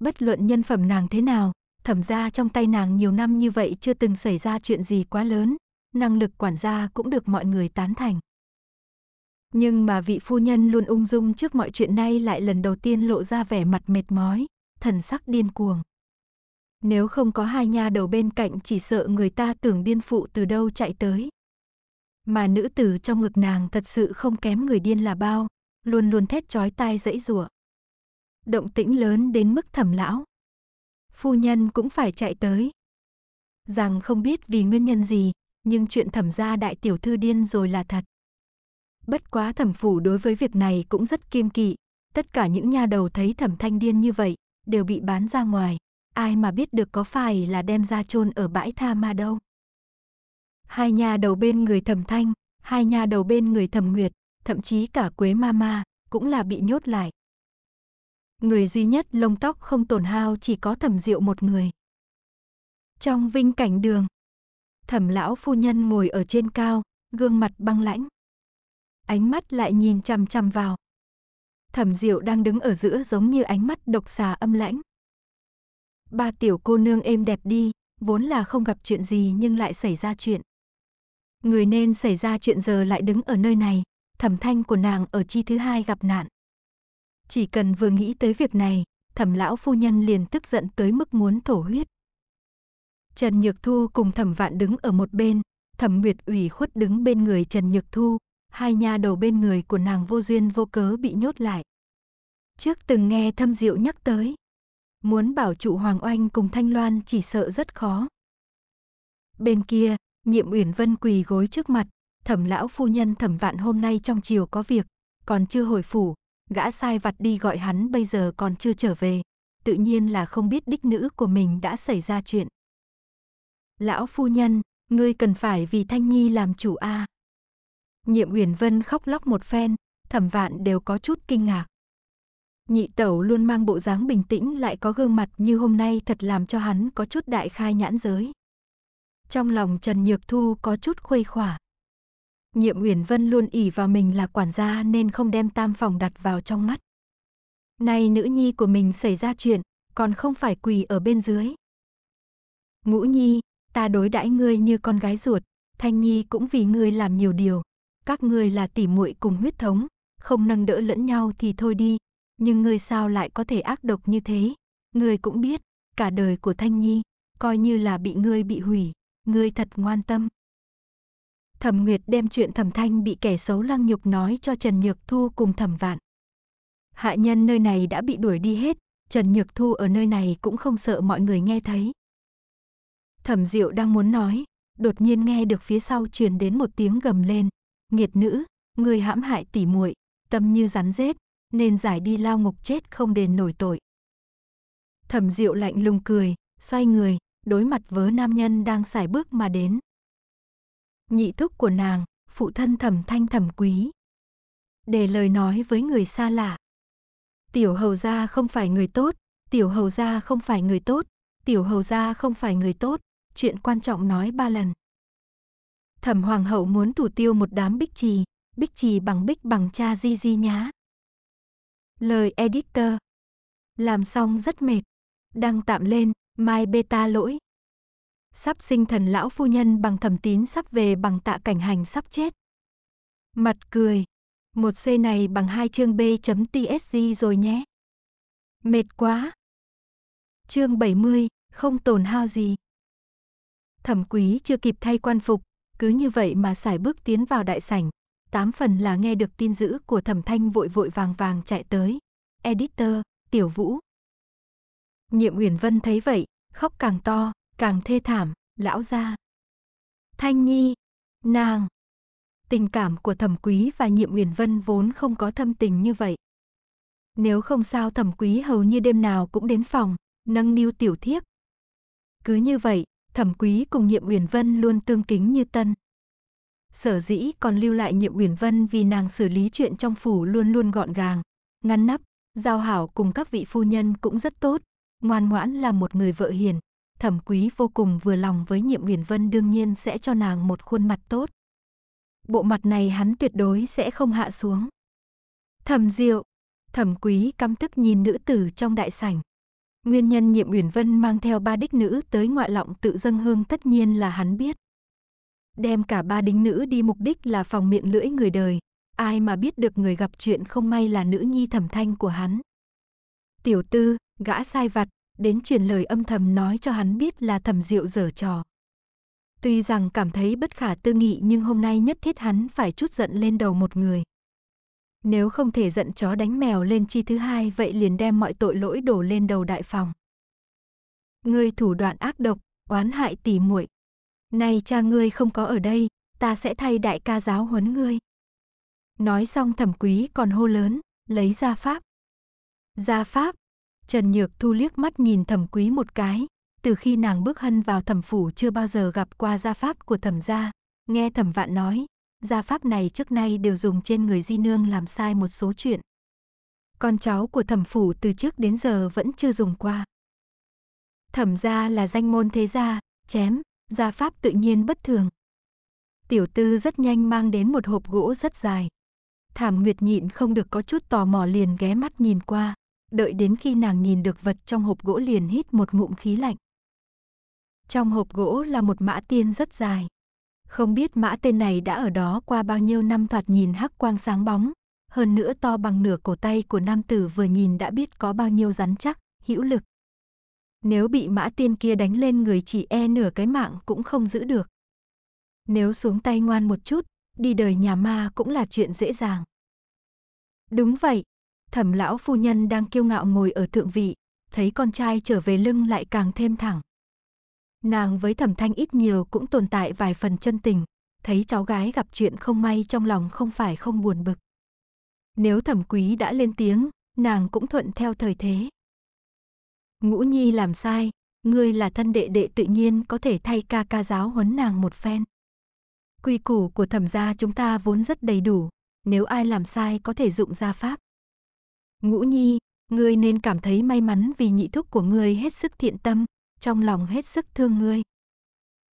Bất luận nhân phẩm nàng thế nào, thẩm ra trong tay nàng nhiều năm như vậy chưa từng xảy ra chuyện gì quá lớn, năng lực quản gia cũng được mọi người tán thành. Nhưng mà vị phu nhân luôn ung dung trước mọi chuyện nay lại lần đầu tiên lộ ra vẻ mặt mệt mỏi, thần sắc điên cuồng. Nếu không có hai nha đầu bên cạnh chỉ sợ người ta tưởng điên phụ từ đâu chạy tới. Mà nữ tử trong ngực nàng thật sự không kém người điên là bao, luôn luôn thét chói tai dãy rủa. Động tĩnh lớn đến mức thẩm lão, phu nhân cũng phải chạy tới. Rằng không biết vì nguyên nhân gì, nhưng chuyện thẩm gia đại tiểu thư điên rồi là thật. Bất quá thẩm phủ đối với việc này cũng rất kiêng kỵ, tất cả những nha đầu thấy thẩm thanh điên như vậy, đều bị bán ra ngoài, ai mà biết được có phải là đem ra chôn ở bãi tha ma đâu. Hai nha đầu bên người thẩm thanh, hai nha đầu bên người thẩm nguyệt, thậm chí cả quế ma ma, cũng là bị nhốt lại, Người duy nhất lông tóc không tổn hao chỉ có thẩm diệu một người. Trong vinh cảnh đường, thẩm lão phu nhân ngồi ở trên cao, gương mặt băng lãnh. Ánh mắt lại nhìn chằm chằm vào. Thẩm diệu đang đứng ở giữa giống như ánh mắt độc xà âm lãnh. Ba tiểu cô nương êm đẹp đi, vốn là không gặp chuyện gì nhưng lại xảy ra chuyện. Người nên xảy ra chuyện giờ lại đứng ở nơi này, thẩm thanh của nàng ở chi thứ hai gặp nạn. Chỉ cần vừa nghĩ tới việc này, thẩm lão phu nhân liền tức giận tới mức muốn thổ huyết. Trần Nhược Thu cùng thẩm vạn đứng ở một bên, thẩm nguyệt ủy khuất đứng bên người Trần Nhược Thu, hai nha đầu bên người của nàng vô duyên vô cớ bị nhốt lại. Trước từng nghe thâm diệu nhắc tới, muốn bảo trụ Hoàng Oanh cùng Thanh Loan chỉ sợ rất khó. Bên kia, nhiệm uyển vân quỳ gối trước mặt, thẩm lão phu nhân thẩm vạn hôm nay trong chiều có việc, còn chưa hồi phủ, gã sai vặt đi gọi hắn bây giờ còn chưa trở về, tự nhiên là không biết đích nữ của mình đã xảy ra chuyện. Lão phu nhân, ngươi cần phải vì Thanh Nhi làm chủ a. Nhiệm Uyển Vân khóc lóc một phen, thẩm vạn đều có chút kinh ngạc. Nhị tẩu luôn mang bộ dáng bình tĩnh lại có gương mặt như hôm nay thật làm cho hắn có chút đại khai nhãn giới. Trong lòng Trần Nhược Thu có chút khuây khỏa. Nhiệm Uyển Vân luôn ỉ vào mình là quản gia nên không đem tam phòng đặt vào trong mắt. Nay nữ nhi của mình xảy ra chuyện, còn không phải quỳ ở bên dưới. Ngũ nhi, ta đối đãi ngươi như con gái ruột, Thanh nhi cũng vì ngươi làm nhiều điều. Các ngươi là tỉ muội cùng huyết thống, không nâng đỡ lẫn nhau thì thôi đi, nhưng ngươi sao lại có thể ác độc như thế? Ngươi cũng biết, cả đời của Thanh nhi coi như là bị ngươi bị hủy, ngươi thật ngoan tâm. Thẩm Nguyệt đem chuyện Thẩm Thanh bị kẻ xấu lăng nhục nói cho Trần Nhược Thu cùng Thẩm Vạn. Hạ nhân nơi này đã bị đuổi đi hết, Trần Nhược Thu ở nơi này cũng không sợ mọi người nghe thấy. Thẩm Diệu đang muốn nói, đột nhiên nghe được phía sau truyền đến một tiếng gầm lên, "Nghiệt nữ, người hãm hại tỷ muội, tâm như rắn rết, nên giải đi lao ngục chết không đền nổi tội." Thẩm Diệu lạnh lùng cười, xoay người, đối mặt với nam nhân đang sải bước mà đến nhị thúc của nàng, phụ thân thầm thanh thầm quý. Để lời nói với người xa lạ. Tiểu hầu gia không phải người tốt, tiểu hầu gia không phải người tốt, tiểu hầu gia không phải người tốt, chuyện quan trọng nói ba lần. Thẩm hoàng hậu muốn thủ tiêu một đám bích trì, bích trì bằng bích bằng cha di di nhá. Lời editor. Làm xong rất mệt. Đăng tạm lên, mai beta lỗi. Sắp sinh thần lão phu nhân bằng thẩm tín sắp về bằng tạ cảnh hành sắp chết. Mặt cười. Một C này bằng hai chương B.TSG rồi nhé. Mệt quá. Chương 70, không tổn hao gì. Thẩm quý chưa kịp thay quan phục, cứ như vậy mà xài bước tiến vào đại sảnh. Tám phần là nghe được tin dữ của thẩm thanh vội vội vàng vàng chạy tới. Editor, Tiểu Vũ. Nhiệm Uyển Vân thấy vậy, khóc càng to, càng thê thảm, lão gia. Thanh Nhi, nàng. Tình cảm của Thẩm Quý và Nhiệm Uyển Vân vốn không có thâm tình như vậy. Nếu không sao Thẩm Quý hầu như đêm nào cũng đến phòng, nâng niu tiểu thiếp. Cứ như vậy, Thẩm Quý cùng Nhiệm Uyển Vân luôn tương kính như tân. Sở dĩ còn lưu lại Nhiệm Uyển Vân vì nàng xử lý chuyện trong phủ luôn luôn gọn gàng, ngăn nắp, giao hảo cùng các vị phu nhân cũng rất tốt, ngoan ngoãn là một người vợ hiền, thẩm quý vô cùng vừa lòng với nhiệm uyển vân đương nhiên sẽ cho nàng một khuôn mặt tốt. Bộ mặt này hắn tuyệt đối sẽ không hạ xuống. Thẩm diệu, thẩm quý căm tức nhìn nữ tử trong đại sảnh. Nguyên nhân nhiệm uyển vân mang theo ba đích nữ tới ngoại lọng tự dâng hương tất nhiên là hắn biết. Đem cả ba đính nữ đi mục đích là phòng miệng lưỡi người đời, ai mà biết được người gặp chuyện không may là nữ nhi thẩm thanh của hắn. Tiểu tư, gã sai vặt, đến truyền lời âm thầm nói cho hắn biết là thẩm diệu dở trò. Tuy rằng cảm thấy bất khả tư nghị nhưng hôm nay nhất thiết hắn phải chút giận lên đầu một người. Nếu không thể giận chó đánh mèo lên chi thứ hai vậy liền đem mọi tội lỗi đổ lên đầu đại phòng. Ngươi thủ đoạn ác độc, oán hại tỉ muội. Nay cha ngươi không có ở đây, ta sẽ thay đại ca giáo huấn ngươi. Nói xong thẩm quý còn hô lớn, lấy ra pháp. Ra pháp, Trần Nhược Thu liếc mắt nhìn thẩm quý một cái. Từ khi nàng bước hân vào thẩm phủ chưa bao giờ gặp qua gia pháp của thẩm gia. Nghe thẩm vạn nói, gia pháp này trước nay đều dùng trên người di nương làm sai một số chuyện. Con cháu của thẩm phủ từ trước đến giờ vẫn chưa dùng qua. Thẩm gia là danh môn thế gia, chém, gia pháp tự nhiên bất thường. Tiểu tư rất nhanh mang đến một hộp gỗ rất dài. Thảm Nguyệt nhịn không được có chút tò mò liền ghé mắt nhìn qua đợi đến khi nàng nhìn được vật trong hộp gỗ liền hít một ngụm khí lạnh. Trong hộp gỗ là một mã tiên rất dài. Không biết mã tên này đã ở đó qua bao nhiêu năm thoạt nhìn hắc quang sáng bóng, hơn nữa to bằng nửa cổ tay của nam tử vừa nhìn đã biết có bao nhiêu rắn chắc, hữu lực. Nếu bị mã tiên kia đánh lên người chỉ e nửa cái mạng cũng không giữ được. Nếu xuống tay ngoan một chút, đi đời nhà ma cũng là chuyện dễ dàng. Đúng vậy, Thẩm lão phu nhân đang kiêu ngạo ngồi ở thượng vị, thấy con trai trở về lưng lại càng thêm thẳng. Nàng với thẩm thanh ít nhiều cũng tồn tại vài phần chân tình, thấy cháu gái gặp chuyện không may trong lòng không phải không buồn bực. Nếu thẩm quý đã lên tiếng, nàng cũng thuận theo thời thế. Ngũ Nhi làm sai, ngươi là thân đệ đệ tự nhiên có thể thay ca ca giáo huấn nàng một phen. Quy củ của thẩm gia chúng ta vốn rất đầy đủ, nếu ai làm sai có thể dụng gia pháp. Ngũ Nhi, ngươi nên cảm thấy may mắn vì nhị thúc của ngươi hết sức thiện tâm, trong lòng hết sức thương ngươi.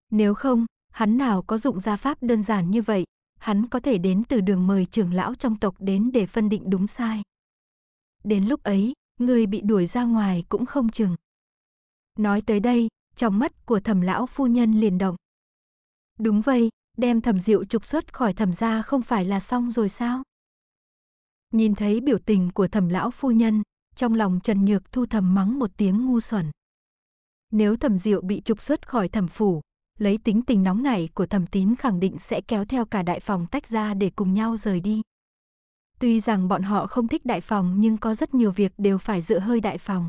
Nếu không, hắn nào có dụng gia pháp đơn giản như vậy, hắn có thể đến từ đường mời trưởng lão trong tộc đến để phân định đúng sai. Đến lúc ấy, ngươi bị đuổi ra ngoài cũng không chừng. Nói tới đây, trong mắt của thẩm lão phu nhân liền động. Đúng vậy, đem thẩm diệu trục xuất khỏi thẩm gia không phải là xong rồi sao? Nhìn thấy biểu tình của thẩm lão phu nhân, trong lòng Trần Nhược Thu thầm mắng một tiếng ngu xuẩn. Nếu thẩm diệu bị trục xuất khỏi thẩm phủ, lấy tính tình nóng này của thẩm tín khẳng định sẽ kéo theo cả đại phòng tách ra để cùng nhau rời đi. Tuy rằng bọn họ không thích đại phòng nhưng có rất nhiều việc đều phải dựa hơi đại phòng.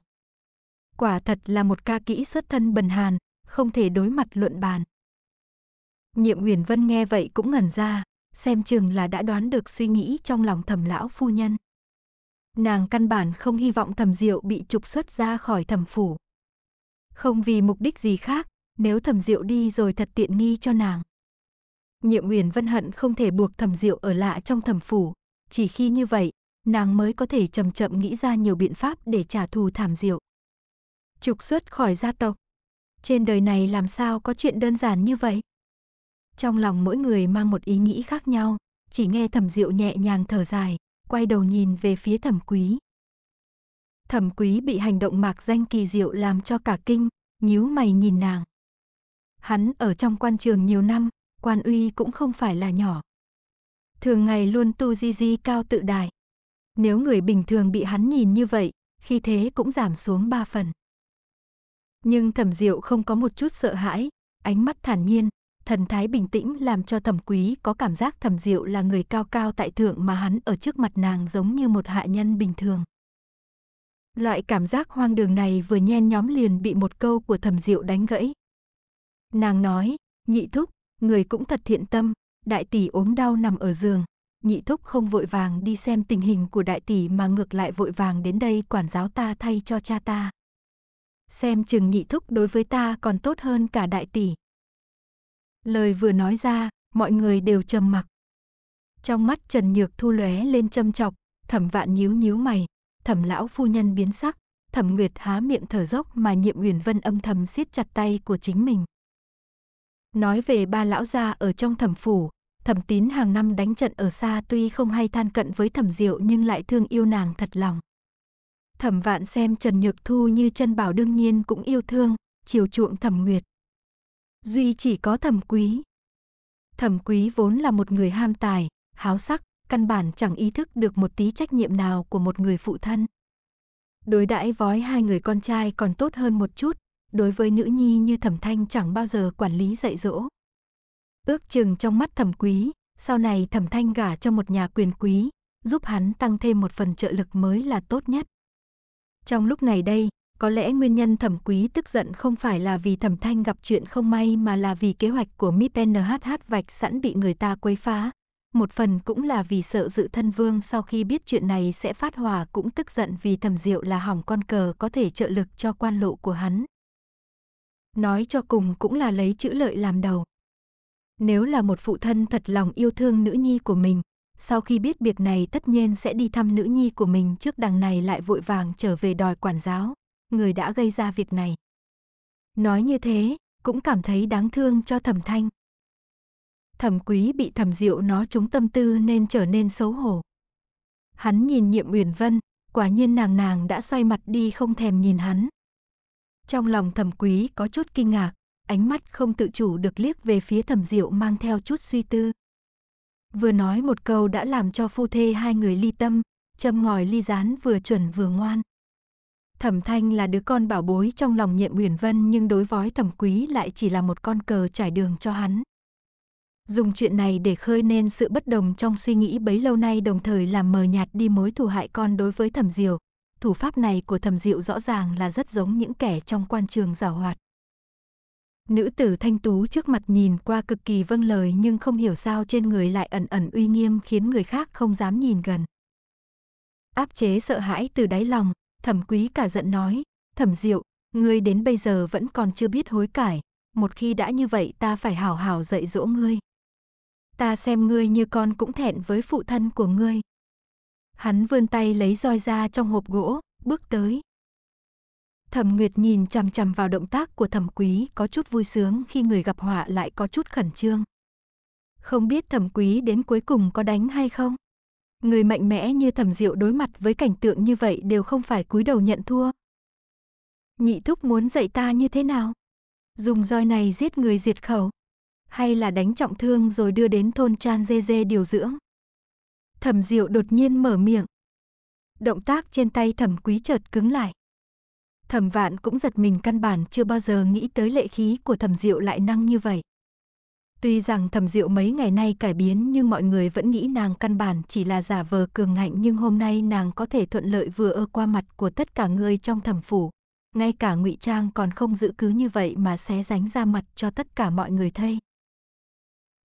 Quả thật là một ca kỹ xuất thân bần hàn, không thể đối mặt luận bàn. Nhiệm Huyền Vân nghe vậy cũng ngẩn ra, xem chừng là đã đoán được suy nghĩ trong lòng thẩm lão phu nhân. Nàng căn bản không hy vọng thẩm diệu bị trục xuất ra khỏi thẩm phủ. Không vì mục đích gì khác, nếu thẩm diệu đi rồi thật tiện nghi cho nàng. Nhiệm Uyển Vân hận không thể buộc thẩm diệu ở lạ trong thẩm phủ, chỉ khi như vậy, nàng mới có thể chậm chậm nghĩ ra nhiều biện pháp để trả thù thảm diệu. Trục xuất khỏi gia tộc. Trên đời này làm sao có chuyện đơn giản như vậy? trong lòng mỗi người mang một ý nghĩ khác nhau, chỉ nghe thẩm diệu nhẹ nhàng thở dài, quay đầu nhìn về phía thẩm quý. Thẩm quý bị hành động mạc danh kỳ diệu làm cho cả kinh, nhíu mày nhìn nàng. Hắn ở trong quan trường nhiều năm, quan uy cũng không phải là nhỏ. Thường ngày luôn tu di di cao tự đại Nếu người bình thường bị hắn nhìn như vậy, khi thế cũng giảm xuống ba phần. Nhưng thẩm diệu không có một chút sợ hãi, ánh mắt thản nhiên, thần thái bình tĩnh làm cho thẩm quý có cảm giác thẩm diệu là người cao cao tại thượng mà hắn ở trước mặt nàng giống như một hạ nhân bình thường. Loại cảm giác hoang đường này vừa nhen nhóm liền bị một câu của thẩm diệu đánh gãy. Nàng nói, nhị thúc, người cũng thật thiện tâm, đại tỷ ốm đau nằm ở giường. Nhị thúc không vội vàng đi xem tình hình của đại tỷ mà ngược lại vội vàng đến đây quản giáo ta thay cho cha ta. Xem chừng nhị thúc đối với ta còn tốt hơn cả đại tỷ. Lời vừa nói ra, mọi người đều trầm mặc. Trong mắt Trần Nhược Thu lóe lên châm chọc, Thẩm Vạn nhíu nhíu mày, Thẩm lão phu nhân biến sắc, Thẩm Nguyệt há miệng thở dốc mà Nhiệm Uyển Vân âm thầm siết chặt tay của chính mình. Nói về ba lão gia ở trong Thẩm phủ, Thẩm Tín hàng năm đánh trận ở xa tuy không hay than cận với Thẩm Diệu nhưng lại thương yêu nàng thật lòng. Thẩm Vạn xem Trần Nhược Thu như chân bảo đương nhiên cũng yêu thương, chiều chuộng Thẩm Nguyệt duy chỉ có thẩm quý. Thẩm quý vốn là một người ham tài, háo sắc, căn bản chẳng ý thức được một tí trách nhiệm nào của một người phụ thân. Đối đãi với hai người con trai còn tốt hơn một chút, đối với nữ nhi như thẩm thanh chẳng bao giờ quản lý dạy dỗ. Ước chừng trong mắt thẩm quý, sau này thẩm thanh gả cho một nhà quyền quý, giúp hắn tăng thêm một phần trợ lực mới là tốt nhất. Trong lúc này đây, có lẽ nguyên nhân thẩm quý tức giận không phải là vì thẩm thanh gặp chuyện không may mà là vì kế hoạch của MIPNHH vạch sẵn bị người ta quấy phá. Một phần cũng là vì sợ dự thân vương sau khi biết chuyện này sẽ phát hỏa cũng tức giận vì thẩm diệu là hỏng con cờ có thể trợ lực cho quan lộ của hắn. Nói cho cùng cũng là lấy chữ lợi làm đầu. Nếu là một phụ thân thật lòng yêu thương nữ nhi của mình, sau khi biết việc này tất nhiên sẽ đi thăm nữ nhi của mình trước đằng này lại vội vàng trở về đòi quản giáo người đã gây ra việc này. Nói như thế, cũng cảm thấy đáng thương cho thẩm thanh. Thẩm quý bị thẩm diệu nó trúng tâm tư nên trở nên xấu hổ. Hắn nhìn nhiệm uyển vân, quả nhiên nàng nàng đã xoay mặt đi không thèm nhìn hắn. Trong lòng thẩm quý có chút kinh ngạc, ánh mắt không tự chủ được liếc về phía thẩm diệu mang theo chút suy tư. Vừa nói một câu đã làm cho phu thê hai người ly tâm, châm ngòi ly rán vừa chuẩn vừa ngoan. Thẩm Thanh là đứa con bảo bối trong lòng Nhiệm Uyển Vân nhưng đối với Thẩm Quý lại chỉ là một con cờ trải đường cho hắn. Dùng chuyện này để khơi nên sự bất đồng trong suy nghĩ bấy lâu nay đồng thời làm mờ nhạt đi mối thù hại con đối với Thẩm Diệu. Thủ pháp này của Thẩm Diệu rõ ràng là rất giống những kẻ trong quan trường giảo hoạt. Nữ tử thanh tú trước mặt nhìn qua cực kỳ vâng lời nhưng không hiểu sao trên người lại ẩn ẩn uy nghiêm khiến người khác không dám nhìn gần. Áp chế sợ hãi từ đáy lòng, Thẩm quý cả giận nói, thẩm diệu, ngươi đến bây giờ vẫn còn chưa biết hối cải, một khi đã như vậy ta phải hảo hảo dạy dỗ ngươi. Ta xem ngươi như con cũng thẹn với phụ thân của ngươi. Hắn vươn tay lấy roi ra trong hộp gỗ, bước tới. Thẩm Nguyệt nhìn chằm chằm vào động tác của Thẩm Quý có chút vui sướng khi người gặp họa lại có chút khẩn trương. Không biết Thẩm Quý đến cuối cùng có đánh hay không? Người mạnh mẽ như thẩm diệu đối mặt với cảnh tượng như vậy đều không phải cúi đầu nhận thua. Nhị thúc muốn dạy ta như thế nào? Dùng roi này giết người diệt khẩu? Hay là đánh trọng thương rồi đưa đến thôn Chan Dê Dê điều dưỡng? Thẩm diệu đột nhiên mở miệng. Động tác trên tay thẩm quý chợt cứng lại. Thẩm vạn cũng giật mình căn bản chưa bao giờ nghĩ tới lệ khí của thẩm diệu lại năng như vậy. Tuy rằng thẩm diệu mấy ngày nay cải biến nhưng mọi người vẫn nghĩ nàng căn bản chỉ là giả vờ cường ngạnh nhưng hôm nay nàng có thể thuận lợi vừa ơ qua mặt của tất cả người trong thẩm phủ. Ngay cả ngụy Trang còn không giữ cứ như vậy mà xé ránh ra mặt cho tất cả mọi người thay.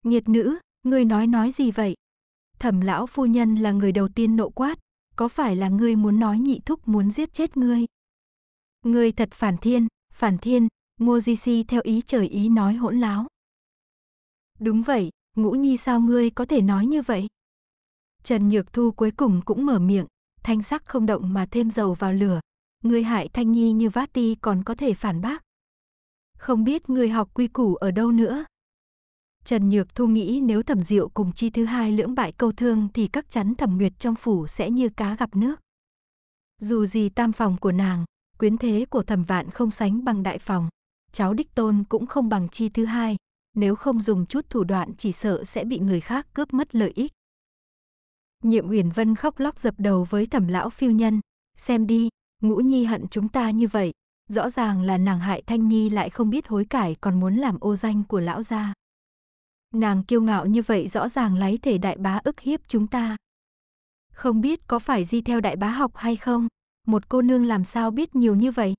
nhiệt nữ, ngươi nói nói gì vậy? Thẩm lão phu nhân là người đầu tiên nộ quát, có phải là ngươi muốn nói nhị thúc muốn giết chết ngươi? Ngươi thật phản thiên, phản thiên, si theo ý trời ý nói hỗn láo. Đúng vậy, ngũ nhi sao ngươi có thể nói như vậy? Trần Nhược Thu cuối cùng cũng mở miệng, thanh sắc không động mà thêm dầu vào lửa. Ngươi hại Thanh Nhi như vát ti còn có thể phản bác. Không biết ngươi học quy củ ở đâu nữa. Trần Nhược Thu nghĩ nếu thẩm diệu cùng chi thứ hai lưỡng bại câu thương thì chắc chắn thẩm nguyệt trong phủ sẽ như cá gặp nước. Dù gì tam phòng của nàng, quyến thế của thẩm vạn không sánh bằng đại phòng, cháu đích tôn cũng không bằng chi thứ hai, nếu không dùng chút thủ đoạn chỉ sợ sẽ bị người khác cướp mất lợi ích. Nhiệm Uyển Vân khóc lóc dập đầu với thẩm lão phiêu nhân, xem đi, ngũ nhi hận chúng ta như vậy, rõ ràng là nàng hại Thanh Nhi lại không biết hối cải còn muốn làm ô danh của lão gia. Nàng kiêu ngạo như vậy rõ ràng lấy thể đại bá ức hiếp chúng ta. Không biết có phải di theo đại bá học hay không, một cô nương làm sao biết nhiều như vậy.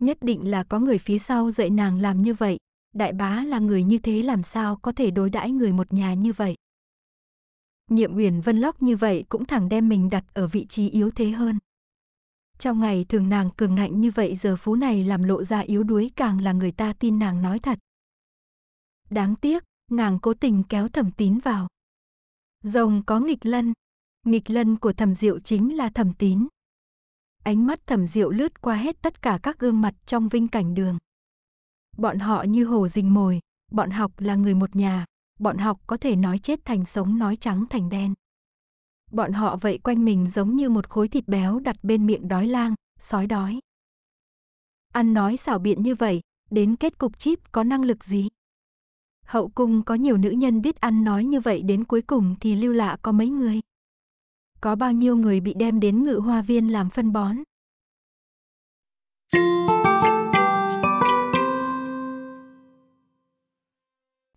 Nhất định là có người phía sau dạy nàng làm như vậy, đại bá là người như thế làm sao có thể đối đãi người một nhà như vậy. Nhiệm Uyển Vân Lóc như vậy cũng thẳng đem mình đặt ở vị trí yếu thế hơn. Trong ngày thường nàng cường ngạnh như vậy giờ phú này làm lộ ra yếu đuối càng là người ta tin nàng nói thật. Đáng tiếc, nàng cố tình kéo thẩm tín vào. Rồng có nghịch lân, nghịch lân của thẩm diệu chính là thẩm tín. Ánh mắt thẩm diệu lướt qua hết tất cả các gương mặt trong vinh cảnh đường. Bọn họ như hồ rình mồi, bọn học là người một nhà, bọn học có thể nói chết thành sống nói trắng thành đen. Bọn họ vậy quanh mình giống như một khối thịt béo đặt bên miệng đói lang, sói đói. Ăn nói xảo biện như vậy, đến kết cục chip có năng lực gì? Hậu cung có nhiều nữ nhân biết ăn nói như vậy đến cuối cùng thì lưu lạ có mấy người? Có bao nhiêu người bị đem đến ngự hoa viên làm phân bón?